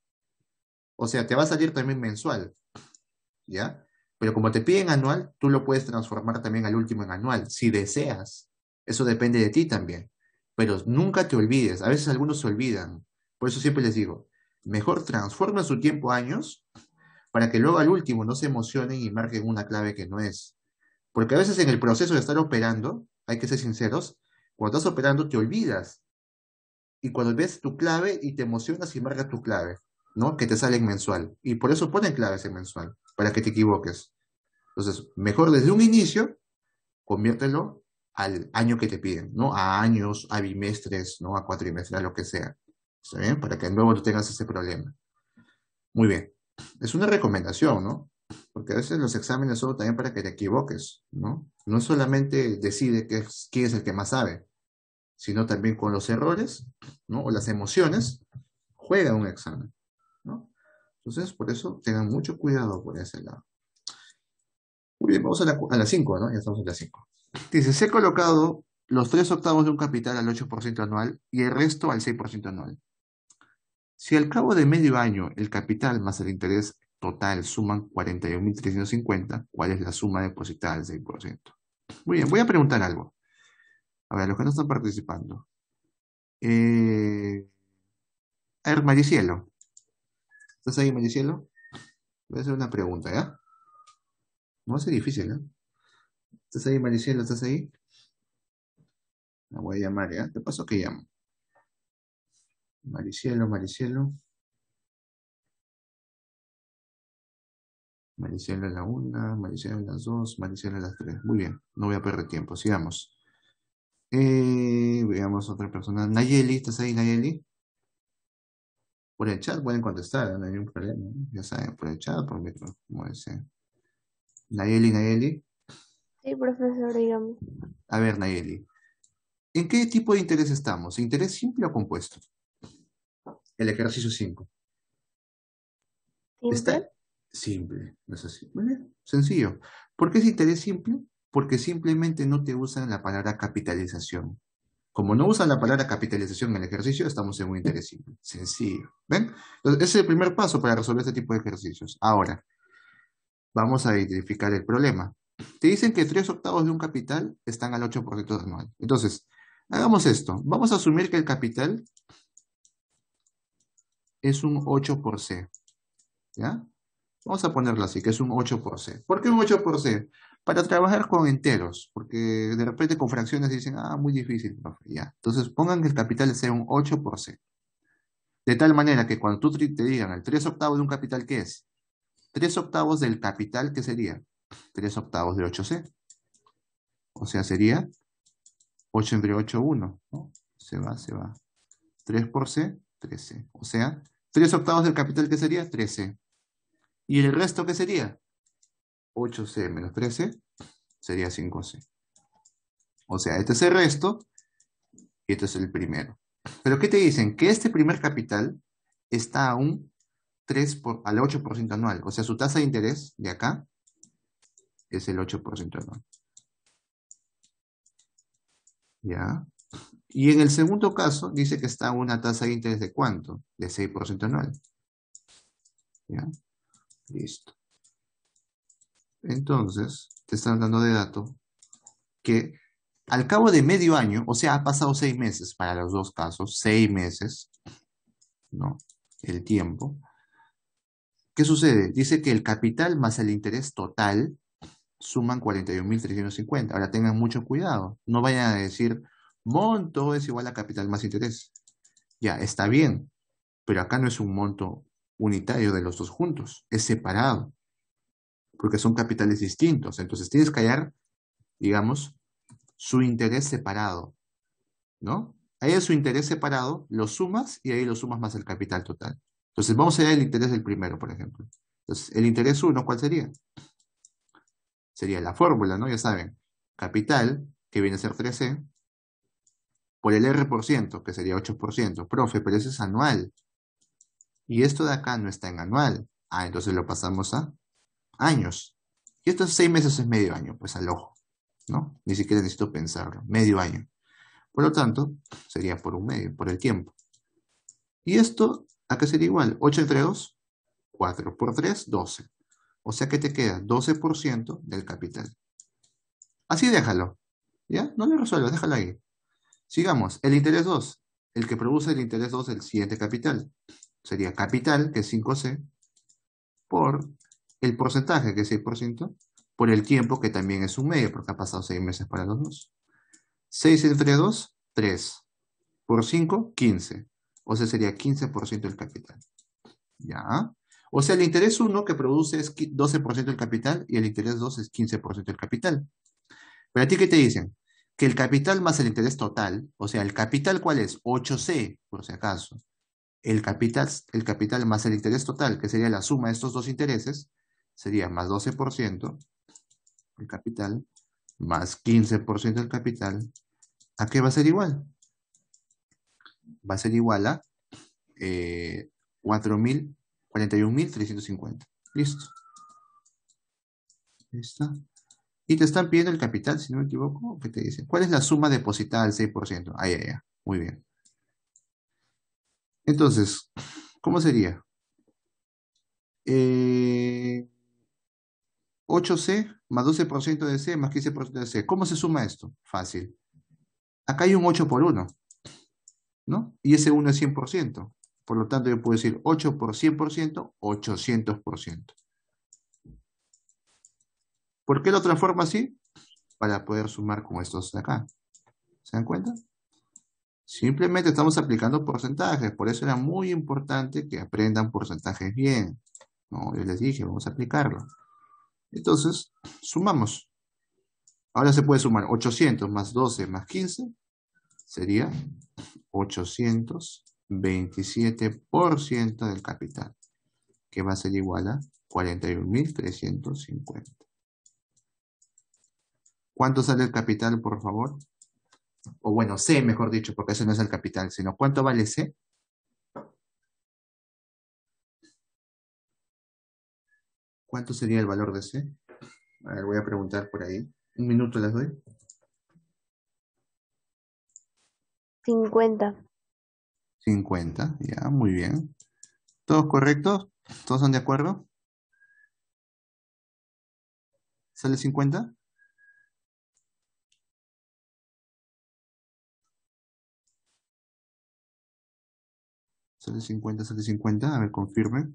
O sea, te va a salir también mensual, ¿ya? Pero como te piden anual, tú lo puedes transformar también al último en anual, si deseas. Eso depende de ti también. Pero nunca te olvides. A veces algunos se olvidan. Por eso siempre les digo, mejor transforma su tiempo a años para que luego al último no se emocionen y marquen una clave que no es. Porque a veces en el proceso de estar operando, hay que ser sinceros, cuando estás operando te olvidas. Y cuando ves tu clave y te emocionas y marcas tu clave, ¿no? Que te sale en mensual. Y por eso ponen claves en mensual para que te equivoques. Entonces, mejor desde un inicio, conviértelo al año que te piden, ¿no? A años, a bimestres, ¿no? A cuatrimestres, a lo que sea. ¿Está bien? Para que luego no tengas ese problema. Muy bien. Es una recomendación, ¿no? Porque a veces los exámenes son también para que te equivoques, ¿no? No solamente decide quién es el que más sabe, sino también con los errores, ¿no? O las emociones, juega un examen. Entonces, por eso tengan mucho cuidado por ese lado. Muy bien, vamos a la 5, ¿no? Ya estamos en la 5. Dice, se ha colocado los 3 octavos de un capital al 8% anual y el resto al 6% anual. Si al cabo de medio año el capital más el interés total suman 41.350, ¿cuál es la suma depositada al 6%? Muy bien, voy a preguntar algo. A ver, los que no están participando. Eh, a ¿Estás ahí, Maricielo? Voy a hacer una pregunta, ¿ya? No va a ser difícil, ¿eh? ¿Estás ahí, Maricielo? ¿Estás ahí? La voy a llamar, ¿ya? Te paso que llamo. Maricielo, Maricielo. Maricielo a la una, Maricielo a las dos, Maricielo a las tres. Muy bien, no voy a perder tiempo, sigamos. Eh, veamos otra persona. Nayeli, ¿estás ahí, Nayeli? por el chat pueden contestar, ¿eh? no hay ningún problema. ¿eh? Ya saben, por el chat, por micro, como decía. Nayeli, Nayeli. Sí, profesor, dígame. A ver, Nayeli. ¿En qué tipo de interés estamos? ¿Interés simple o compuesto? El ejercicio 5. ¿Está? Simple, es así. ¿Vale? Sencillo. ¿Por qué es interés simple? Porque simplemente no te usan la palabra capitalización. Como no usan la palabra capitalización en el ejercicio, estamos en un interés sencillo. ¿Ven? Entonces, ese es el primer paso para resolver este tipo de ejercicios. Ahora, vamos a identificar el problema. Te dicen que tres octavos de un capital están al 8% anual. Entonces, hagamos esto. Vamos a asumir que el capital es un 8 por C. ¿Ya? Vamos a ponerlo así, que es un 8 por C. ¿Por qué un 8 por C? para trabajar con enteros, porque de repente con fracciones dicen, ah, muy difícil, profe, Entonces pongan que el capital sea un 8%. por C De tal manera que cuando tú te digan el 3 octavos de un capital, ¿qué es? 3 octavos del capital, ¿qué sería? 3 octavos de 8C. O sea, sería 8 entre 8, 1. Se va, se va. 3 por C, 13 O sea, 3 octavos del capital, ¿qué sería? 13 ¿Y el resto qué sería? 8c menos 13 sería 5c. O sea, este es el resto y este es el primero. Pero ¿qué te dicen? Que este primer capital está a un 3 al 8% anual. O sea, su tasa de interés de acá es el 8% anual. ¿Ya? Y en el segundo caso dice que está a una tasa de interés de cuánto? De 6% anual. ¿Ya? Listo. Entonces, te están dando de dato que al cabo de medio año, o sea, ha pasado seis meses para los dos casos, seis meses, ¿no? El tiempo. ¿Qué sucede? Dice que el capital más el interés total suman 41.350. Ahora tengan mucho cuidado. No vayan a decir, monto es igual a capital más interés. Ya, está bien, pero acá no es un monto unitario de los dos juntos, es separado porque son capitales distintos. Entonces tienes que hallar, digamos, su interés separado, ¿no? Ahí es su interés separado, lo sumas y ahí lo sumas más el capital total. Entonces vamos a hallar el interés del primero, por ejemplo. Entonces, el interés 1, ¿cuál sería? Sería la fórmula, ¿no? Ya saben, capital, que viene a ser 13, por el R%, por ciento, que sería 8%. Profe, pero eso es anual. Y esto de acá no está en anual. Ah, entonces lo pasamos a años. Y estos seis meses es medio año, pues al ojo, ¿no? Ni siquiera necesito pensarlo, medio año. Por lo tanto, sería por un medio, por el tiempo. Y esto, ¿A qué sería igual, 8 entre 2, 4 por 3, 12. O sea que te queda 12% del capital. Así déjalo, ¿ya? No lo resuelvas, déjalo ahí. Sigamos, el interés 2, el que produce el interés 2 del siguiente capital. Sería capital, que es 5C, por el porcentaje, que es 6%, por el tiempo, que también es un medio, porque ha pasado 6 meses para los dos. 6 entre 2, 3. Por 5, 15. O sea, sería 15% del capital. ¿Ya? O sea, el interés 1 que produce es 12% del capital y el interés 2 es 15% del capital. Pero a ti, ¿qué te dicen? Que el capital más el interés total, o sea, el capital, ¿cuál es? 8C, por si acaso. El capital, el capital más el interés total, que sería la suma de estos dos intereses, sería más 12% el capital, más 15% el capital, ¿a qué va a ser igual? Va a ser igual a eh, 41.350. Listo. Listo. Y te están pidiendo el capital, si no me equivoco, qué te dicen, ¿cuál es la suma depositada al 6%? Ahí, ahí, ahí. Muy bien. Entonces, ¿cómo sería? Eh, 8C más 12% de C más 15% de C. ¿Cómo se suma esto? Fácil. Acá hay un 8 por 1, ¿no? Y ese 1 es 100%. Por lo tanto, yo puedo decir 8 por 100%, 800%. ¿Por qué lo forma así? Para poder sumar con estos de acá. ¿Se dan cuenta? Simplemente estamos aplicando porcentajes. Por eso era muy importante que aprendan porcentajes bien. No, yo les dije, vamos a aplicarlo. Entonces, sumamos. Ahora se puede sumar 800 más 12 más 15, sería 827% del capital, que va a ser igual a 41.350. ¿Cuánto sale el capital, por favor? O bueno, C, mejor dicho, porque ese no es el capital, sino ¿cuánto vale C? ¿Cuánto sería el valor de C? A ver, voy a preguntar por ahí. Un minuto las doy. 50. 50, ya, muy bien. ¿Todos correctos? ¿Todos son de acuerdo? ¿Sale 50? ¿Sale 50? ¿Sale 50? A ver, confirme.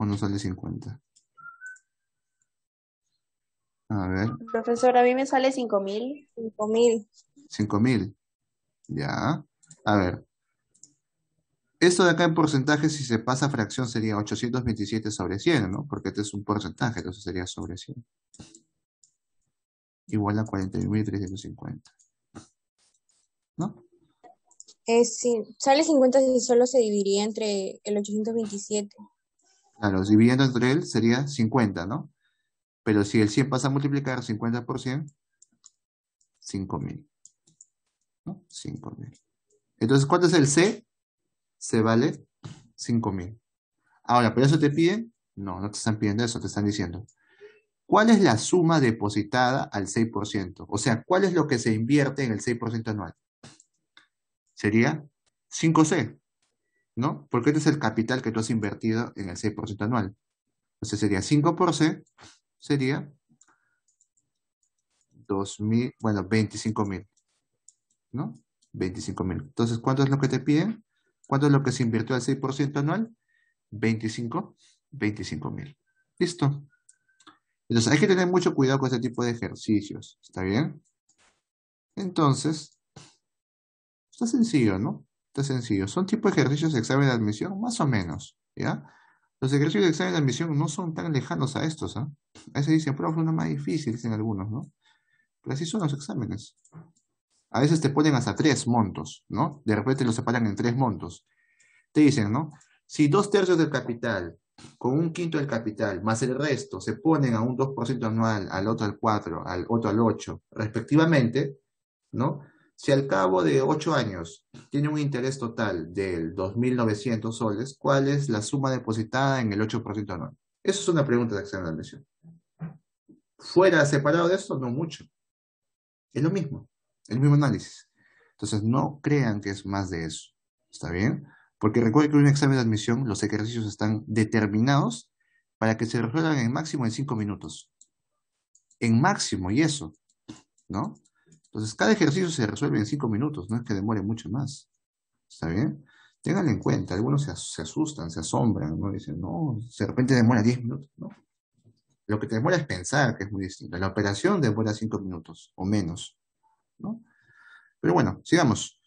¿O no sale 50? A ver. Profesor, a mí me sale 5000. 5000. 5000. Ya. A ver. Esto de acá en porcentaje, si se pasa a fracción, sería 827 sobre 100, ¿no? Porque este es un porcentaje, entonces sería sobre 100. Igual a 41.350. ¿No? sí, sale 50 si solo se dividiría entre el 827. Claro, dividiendo entre él sería 50, ¿no? Pero si el 100 pasa a multiplicar 50 por 100, 5000. ¿No? 5000. Entonces, ¿cuánto es el C? Se vale 5000. Ahora, ¿pero eso te piden? No, no te están pidiendo eso, te están diciendo. ¿Cuál es la suma depositada al 6%? O sea, ¿cuál es lo que se invierte en el 6% anual? Sería 5C. ¿no? Porque este es el capital que tú has invertido en el 6% anual. Entonces sería 5 por C, sería 2.000, bueno, 25.000, ¿no? 25.000. Entonces, ¿cuánto es lo que te piden? ¿Cuánto es lo que se invirtió al 6% anual? 25, 25.000. ¿Listo? Entonces, hay que tener mucho cuidado con este tipo de ejercicios, ¿está bien? Entonces, está sencillo, ¿no? sencillo. Son tipos de ejercicios de examen de admisión, más o menos, ¿ya? Los ejercicios de examen de admisión no son tan lejanos a estos, ¿ah? A veces dicen, profe, uno más difícil, dicen algunos, ¿no? Pero así son los exámenes. A veces te ponen hasta tres montos, ¿no? De repente los separan en tres montos. Te dicen, ¿no? Si dos tercios del capital con un quinto del capital, más el resto, se ponen a un 2% anual, al otro al 4, al otro al 8, respectivamente, ¿no? Si al cabo de ocho años tiene un interés total del 2.900 soles, ¿cuál es la suma depositada en el 8% anual? Eso es una pregunta de examen de admisión. Fuera, separado de esto, no mucho. Es lo mismo, Es el mismo análisis. Entonces, no crean que es más de eso. ¿Está bien? Porque recuerden que en un examen de admisión los ejercicios están determinados para que se resuelvan en máximo en cinco minutos. En máximo, y eso, ¿no? Entonces, cada ejercicio se resuelve en cinco minutos, no es que demore mucho más. ¿Está bien? Ténganlo en cuenta, algunos se, asustan, se asombran, ¿no? Dicen, no, de repente demora 10 minutos, ¿no? Lo que te demora es pensar, que es muy distinto. La operación demora cinco minutos o menos, ¿no? Pero bueno, sigamos.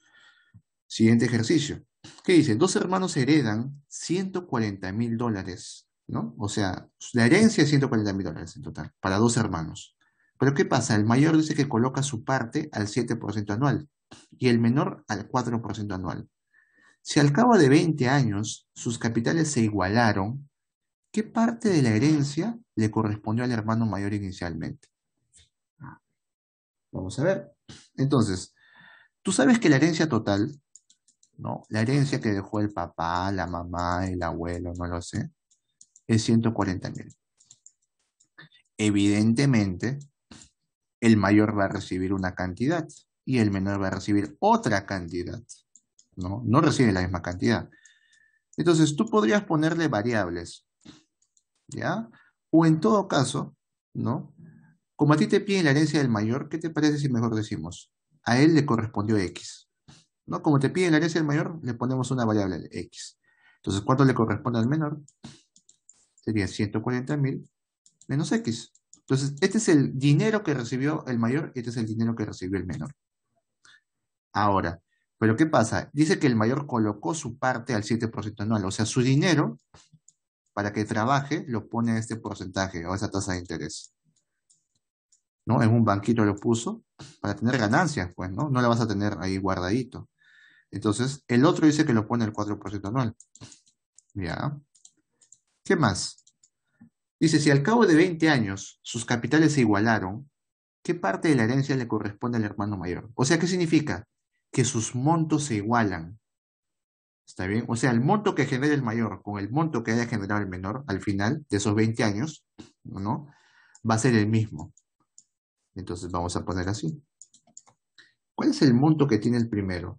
Siguiente ejercicio. ¿Qué dice? Dos hermanos heredan 140 mil dólares, ¿no? O sea, la herencia es 140 mil dólares en total, para dos hermanos. Pero ¿qué pasa? El mayor dice que coloca su parte al 7% anual y el menor al 4% anual. Si al cabo de 20 años sus capitales se igualaron, ¿qué parte de la herencia le correspondió al hermano mayor inicialmente? Ah, vamos a ver. Entonces, tú sabes que la herencia total, ¿no? La herencia que dejó el papá, la mamá, el abuelo, no lo sé, es 140 mil. Evidentemente, el mayor va a recibir una cantidad y el menor va a recibir otra cantidad. No, no recibe la misma cantidad. Entonces tú podrías ponerle variables, ¿ya? O en todo caso, ¿no? Como a ti te piden la herencia del mayor, ¿qué te parece si mejor decimos? A él le correspondió X. ¿No? Como te piden la herencia del mayor, le ponemos una variable X. Entonces, ¿cuánto le corresponde al menor? Sería 140.000 menos X. Entonces, este es el dinero que recibió el mayor y este es el dinero que recibió el menor. Ahora, pero ¿qué pasa? Dice que el mayor colocó su parte al 7% anual, o sea, su dinero para que trabaje lo pone a este porcentaje o a esa tasa de interés. ¿No? En un banquito lo puso para tener ganancias, pues, ¿no? No la vas a tener ahí guardadito. Entonces, el otro dice que lo pone al 4% anual. ¿Ya? ¿Qué más? Dice, si al cabo de 20 años sus capitales se igualaron, ¿qué parte de la herencia le corresponde al hermano mayor? O sea, ¿qué significa? Que sus montos se igualan. ¿Está bien? O sea, el monto que genera el mayor con el monto que haya generado el menor al final de esos 20 años, ¿no? Va a ser el mismo. Entonces vamos a poner así. ¿Cuál es el monto que tiene el primero?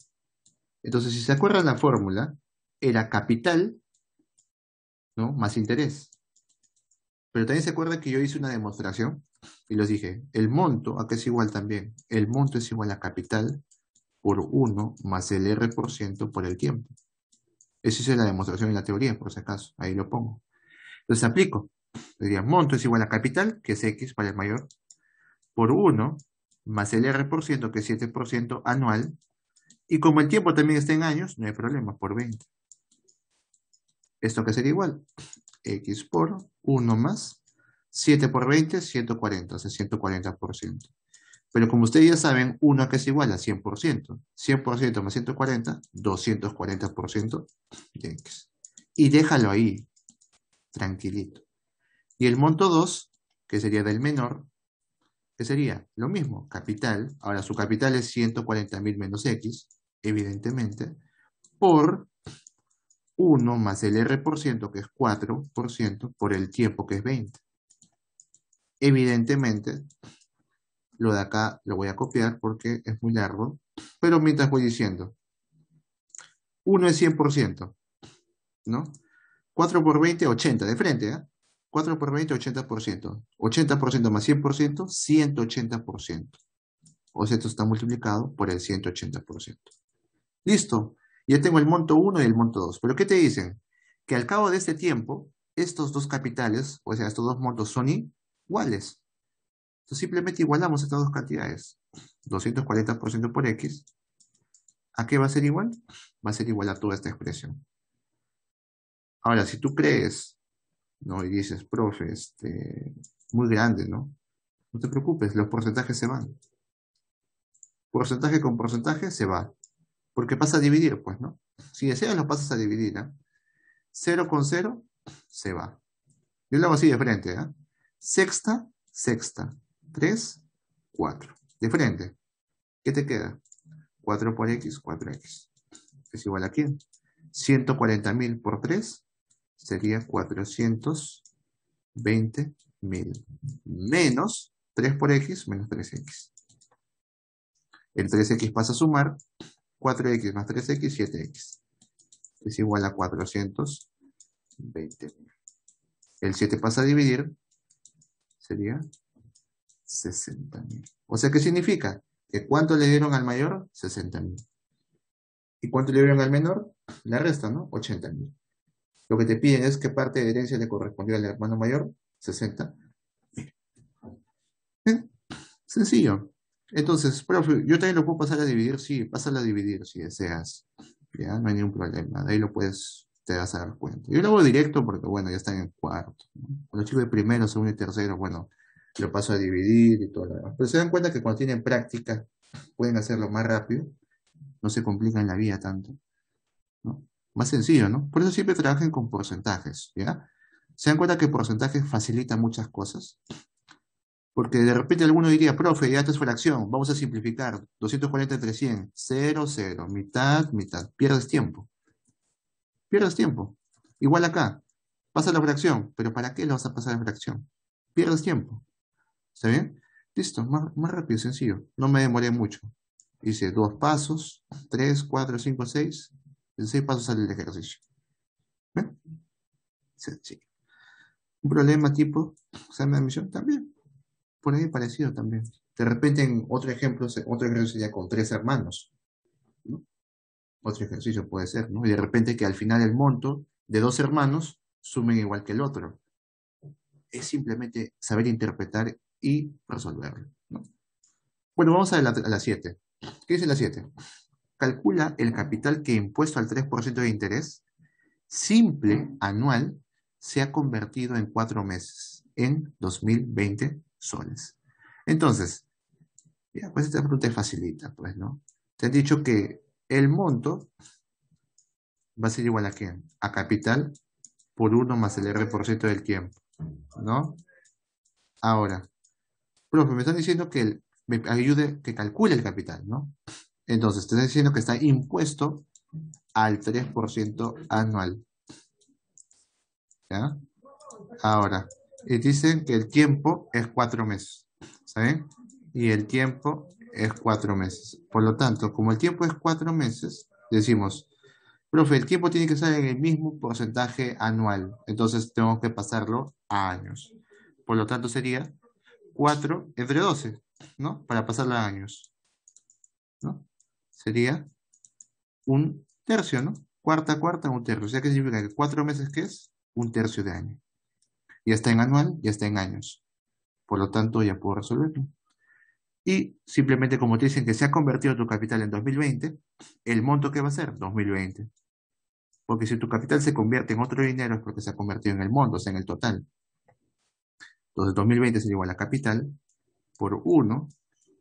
Entonces, si se acuerdan la fórmula, era capital, ¿no? Más interés. Pero también se acuerda que yo hice una demostración y les dije, el monto, ¿a qué es igual también, el monto es igual a capital por 1 más el R% por, ciento por el tiempo. Esa es la demostración en la teoría, por si acaso, ahí lo pongo. Entonces aplico, diría, monto es igual a capital, que es X para el mayor, por 1 más el R%, por ciento, que es 7% anual, y como el tiempo también está en años, no hay problema, por 20. ¿Esto que sería igual? x por 1 más 7 por 20, 140, o sea, 140%. Pero como ustedes ya saben, 1 que es igual a 100%. 100% más 140, 240% de x. Y déjalo ahí, tranquilito. Y el monto 2, que sería del menor, que sería lo mismo, capital. Ahora su capital es 140.000 menos x, evidentemente, por 1 más el R%, que es 4%, por el tiempo, que es 20. Evidentemente, lo de acá lo voy a copiar porque es muy largo, pero mientras voy diciendo, 1 es 100%, ¿no? 4 por 20, 80, de frente, ¿eh? 4 por 20, 80%. 80% más 100%, 180%. O sea, esto está multiplicado por el 180%. Listo. Yo tengo el monto 1 y el monto 2. Pero ¿qué te dicen? Que al cabo de este tiempo, estos dos capitales, o sea, estos dos montos son iguales. Entonces simplemente igualamos estas dos cantidades. 240% por X. ¿A qué va a ser igual? Va a ser igual a toda esta expresión. Ahora, si tú crees, ¿no? Y dices, profe, este, muy grande, ¿no? No te preocupes, los porcentajes se van. Porcentaje con porcentaje se va. Porque pasa a dividir, pues, ¿no? Si deseas, lo pasas a dividir, ¿eh? ¿ah? 0 con 0, se va. Yo lo hago así de frente, ¿eh? Sexta, sexta. 3, 4. De frente. ¿Qué te queda? 4 por x, 4x. Es igual a quién? 140.000 por 3 sería 420.000. Menos 3 por x, menos 3x. El 3x pasa a sumar 4x más 3x, 7x. Es igual a 420. El 7 pasa a dividir, sería 60.000. O sea, ¿qué significa? Que ¿cuánto le dieron al mayor? 60.000. ¿Y cuánto le dieron al menor? La resta, ¿no? 80.000. Lo que te piden es qué parte de herencia le correspondió al hermano mayor, 60. Sencillo. Entonces, profe, yo también lo puedo pasar a dividir, sí, pásalo a dividir si deseas. Ya, no hay ningún problema. De ahí lo puedes, te vas a dar cuenta. Yo lo hago directo porque, bueno, ya están en cuarto. Los chicos de primero, segundo y tercero, bueno, lo paso a dividir y todo lo demás. Pero se dan cuenta que cuando tienen práctica, pueden hacerlo más rápido. No se complican la vida tanto. ¿no? Más sencillo, ¿no? Por eso siempre trabajen con porcentajes, ¿ya? Se dan cuenta que porcentajes facilitan muchas cosas. Porque de repente alguno diría, profe, ya esta es fracción, vamos a simplificar. 240 entre 100, 0, 0, mitad, mitad. Pierdes tiempo. Pierdes tiempo. Igual acá, pasa la fracción, pero ¿para qué la vas a pasar en fracción? Pierdes tiempo. ¿Está bien? Listo, más, más rápido, sencillo. No me demoré mucho. Hice dos pasos, tres, cuatro, cinco, seis. En seis pasos sale el ejercicio. ¿Ven? Sencillo. Un problema tipo examen de admisión también por ahí parecido también. De repente, en otro ejemplo, otro ejercicio sería con tres hermanos. Otro ejercicio puede ser, ¿no? Y de repente que al final el monto de dos hermanos sumen igual que el otro. Es simplemente saber interpretar y resolverlo. ¿no? Bueno, vamos a la, a la 7. ¿Qué dice la 7? Calcula el capital que impuesto al 3% de interés simple anual se ha convertido en cuatro meses, en 2020 soles. Entonces, pues esta pregunta es facilita, pues, ¿no? Te han dicho que el monto va a ser igual a qué? A capital por 1 más el R% por ciento del tiempo, ¿no? Ahora, profe, me están diciendo que me ayude, que calcule el capital, ¿no? Entonces, te están diciendo que está impuesto al 3% anual. ¿Ya? Ahora, y dicen que el tiempo es cuatro meses. ¿Saben? Y el tiempo es cuatro meses. Por lo tanto, como el tiempo es cuatro meses, decimos, profe, el tiempo tiene que estar en el mismo porcentaje anual. Entonces tengo que pasarlo a años. Por lo tanto, sería cuatro entre doce, ¿no? Para pasarlo a años. ¿No? Sería un tercio, ¿no? Cuarta, cuarta, un tercio. O sea, ¿qué significa? Que cuatro meses, que es? Un tercio de año ya está en anual, ya está en años. Por lo tanto, ya puedo resolverlo. Y simplemente como te dicen que se ha convertido tu capital en 2020, el monto que va a ser 2020. Porque si tu capital se convierte en otro dinero es porque se ha convertido en el monto, o sea, en el total. Entonces 2020 sería igual a capital por 1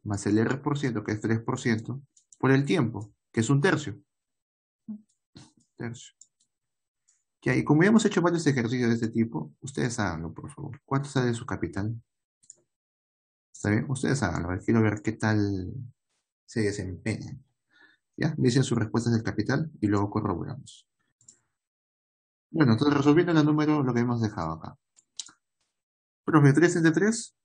más el R%, que es 3%, por el tiempo, que es un tercio. Tercio. Ya, y como ya hemos hecho varios ejercicios de este tipo, ustedes háganlo, por favor. ¿Cuánto sale su capital? ¿Está bien? Ustedes háganlo. Quiero ver qué tal se desempeña. ¿Ya? Dicen sus respuestas del capital y luego corroboramos. Bueno, entonces resolviendo el número, lo que hemos dejado acá. Profe, 3 entre 3,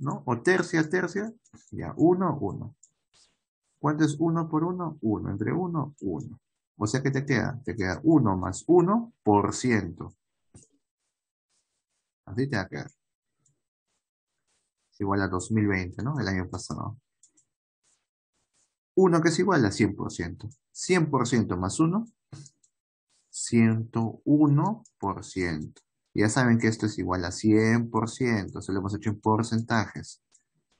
¿no? O tercia, tercia, ya, 1, 1. ¿Cuánto es 1 por 1? 1, entre 1, 1. O sea ¿qué te queda, te queda 1 más 1 Así te va a quedar. Es igual a 2020, ¿no? El año pasado. 1 que es igual a 100%. 100% más 1, 101%. Ya saben que esto es igual a 100%, se lo hemos hecho en porcentajes,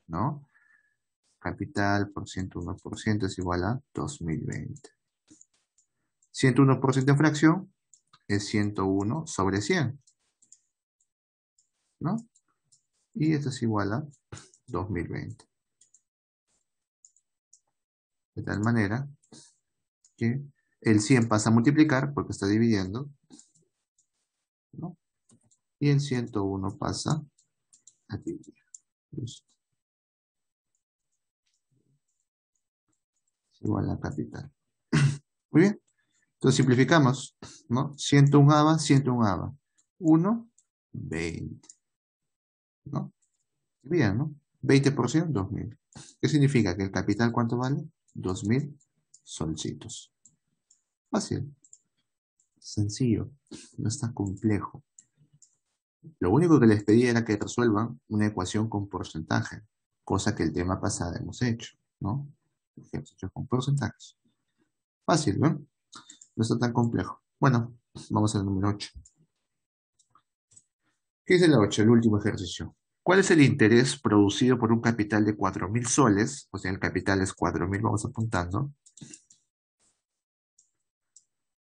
¿no? Capital por ciento 1% es igual a 2020. 101% en fracción es 101 sobre 100. ¿No? Y esto es igual a 2020. De tal manera que el 100 pasa a multiplicar porque está dividiendo. ¿no? Y el 101 pasa a dividir. Es igual a capital. Muy bien. Entonces simplificamos, ¿no? 101 ABA, 101 ABA. 1, 20. ¿No? Bien, ¿no? 20%, 2.000. ¿Qué significa? Que el capital, ¿cuánto vale? 2.000 solcitos. Fácil. Sencillo. No es tan complejo. Lo único que les pedía era que resuelvan una ecuación con porcentaje, cosa que el tema pasado hemos hecho, ¿no? hemos hecho con porcentajes. Fácil, ¿no? No está tan complejo. Bueno, vamos al número 8. ¿Qué es el 8? El último ejercicio. ¿Cuál es el interés producido por un capital de 4.000 soles? O sea, el capital es 4.000, vamos apuntando.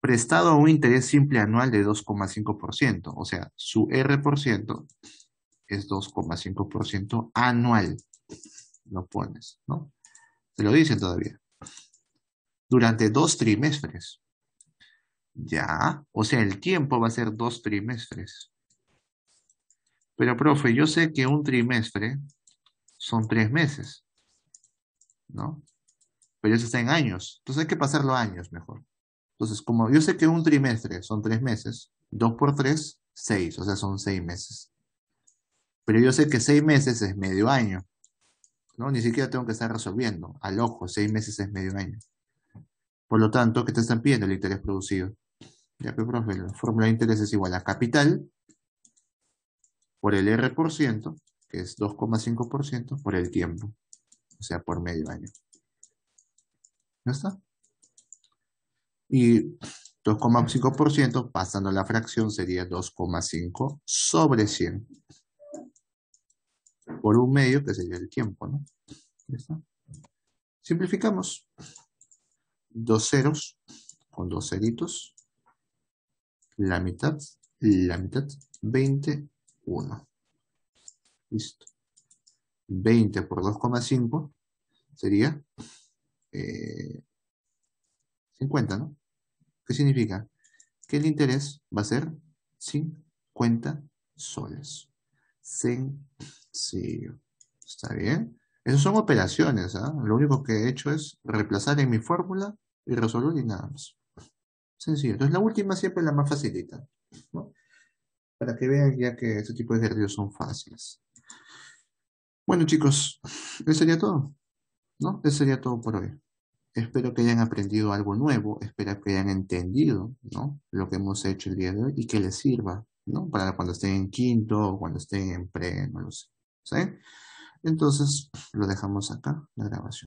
Prestado a un interés simple anual de 2,5%. O sea, su R% es 2,5% anual. Lo pones, ¿no? Se lo dicen todavía. Durante dos trimestres. Ya, o sea, el tiempo va a ser dos trimestres. Pero, profe, yo sé que un trimestre son tres meses, ¿no? Pero eso está en años. Entonces hay que pasarlo años mejor. Entonces, como yo sé que un trimestre son tres meses, dos por tres, seis, o sea, son seis meses. Pero yo sé que seis meses es medio año, ¿no? Ni siquiera tengo que estar resolviendo. Al ojo, seis meses es medio año. Por lo tanto, ¿qué te están pidiendo el interés producido? Ya, la fórmula de interés es igual a capital por el R%, que es 2,5% por el tiempo, o sea, por medio año. ¿Ya está? Y 2,5% pasando la fracción sería 2,5 sobre 100. Por un medio que sería el tiempo, ¿no? está? Simplificamos dos ceros con dos ceritos, la mitad, la mitad, 21. Listo. 20 por 2,5 sería eh, 50, ¿no? ¿Qué significa? Que el interés va a ser 50 soles. Sencillo. ¿Está bien? Esas son operaciones, ¿ah? Lo único que he hecho es reemplazar en mi fórmula y resolver y nada más. Sencillo. Entonces la última siempre es la más facilita, ¿no? Para que vean ya que este tipo de ejercicios son fáciles. Bueno chicos, eso sería todo, ¿no? Eso sería todo por hoy. Espero que hayan aprendido algo nuevo, espero que hayan entendido, ¿no? Lo que hemos hecho el día de hoy y que les sirva, ¿no? Para cuando estén en quinto o cuando estén en pre, no lo sé, ¿sí? Entonces, lo dejamos acá, la grabación.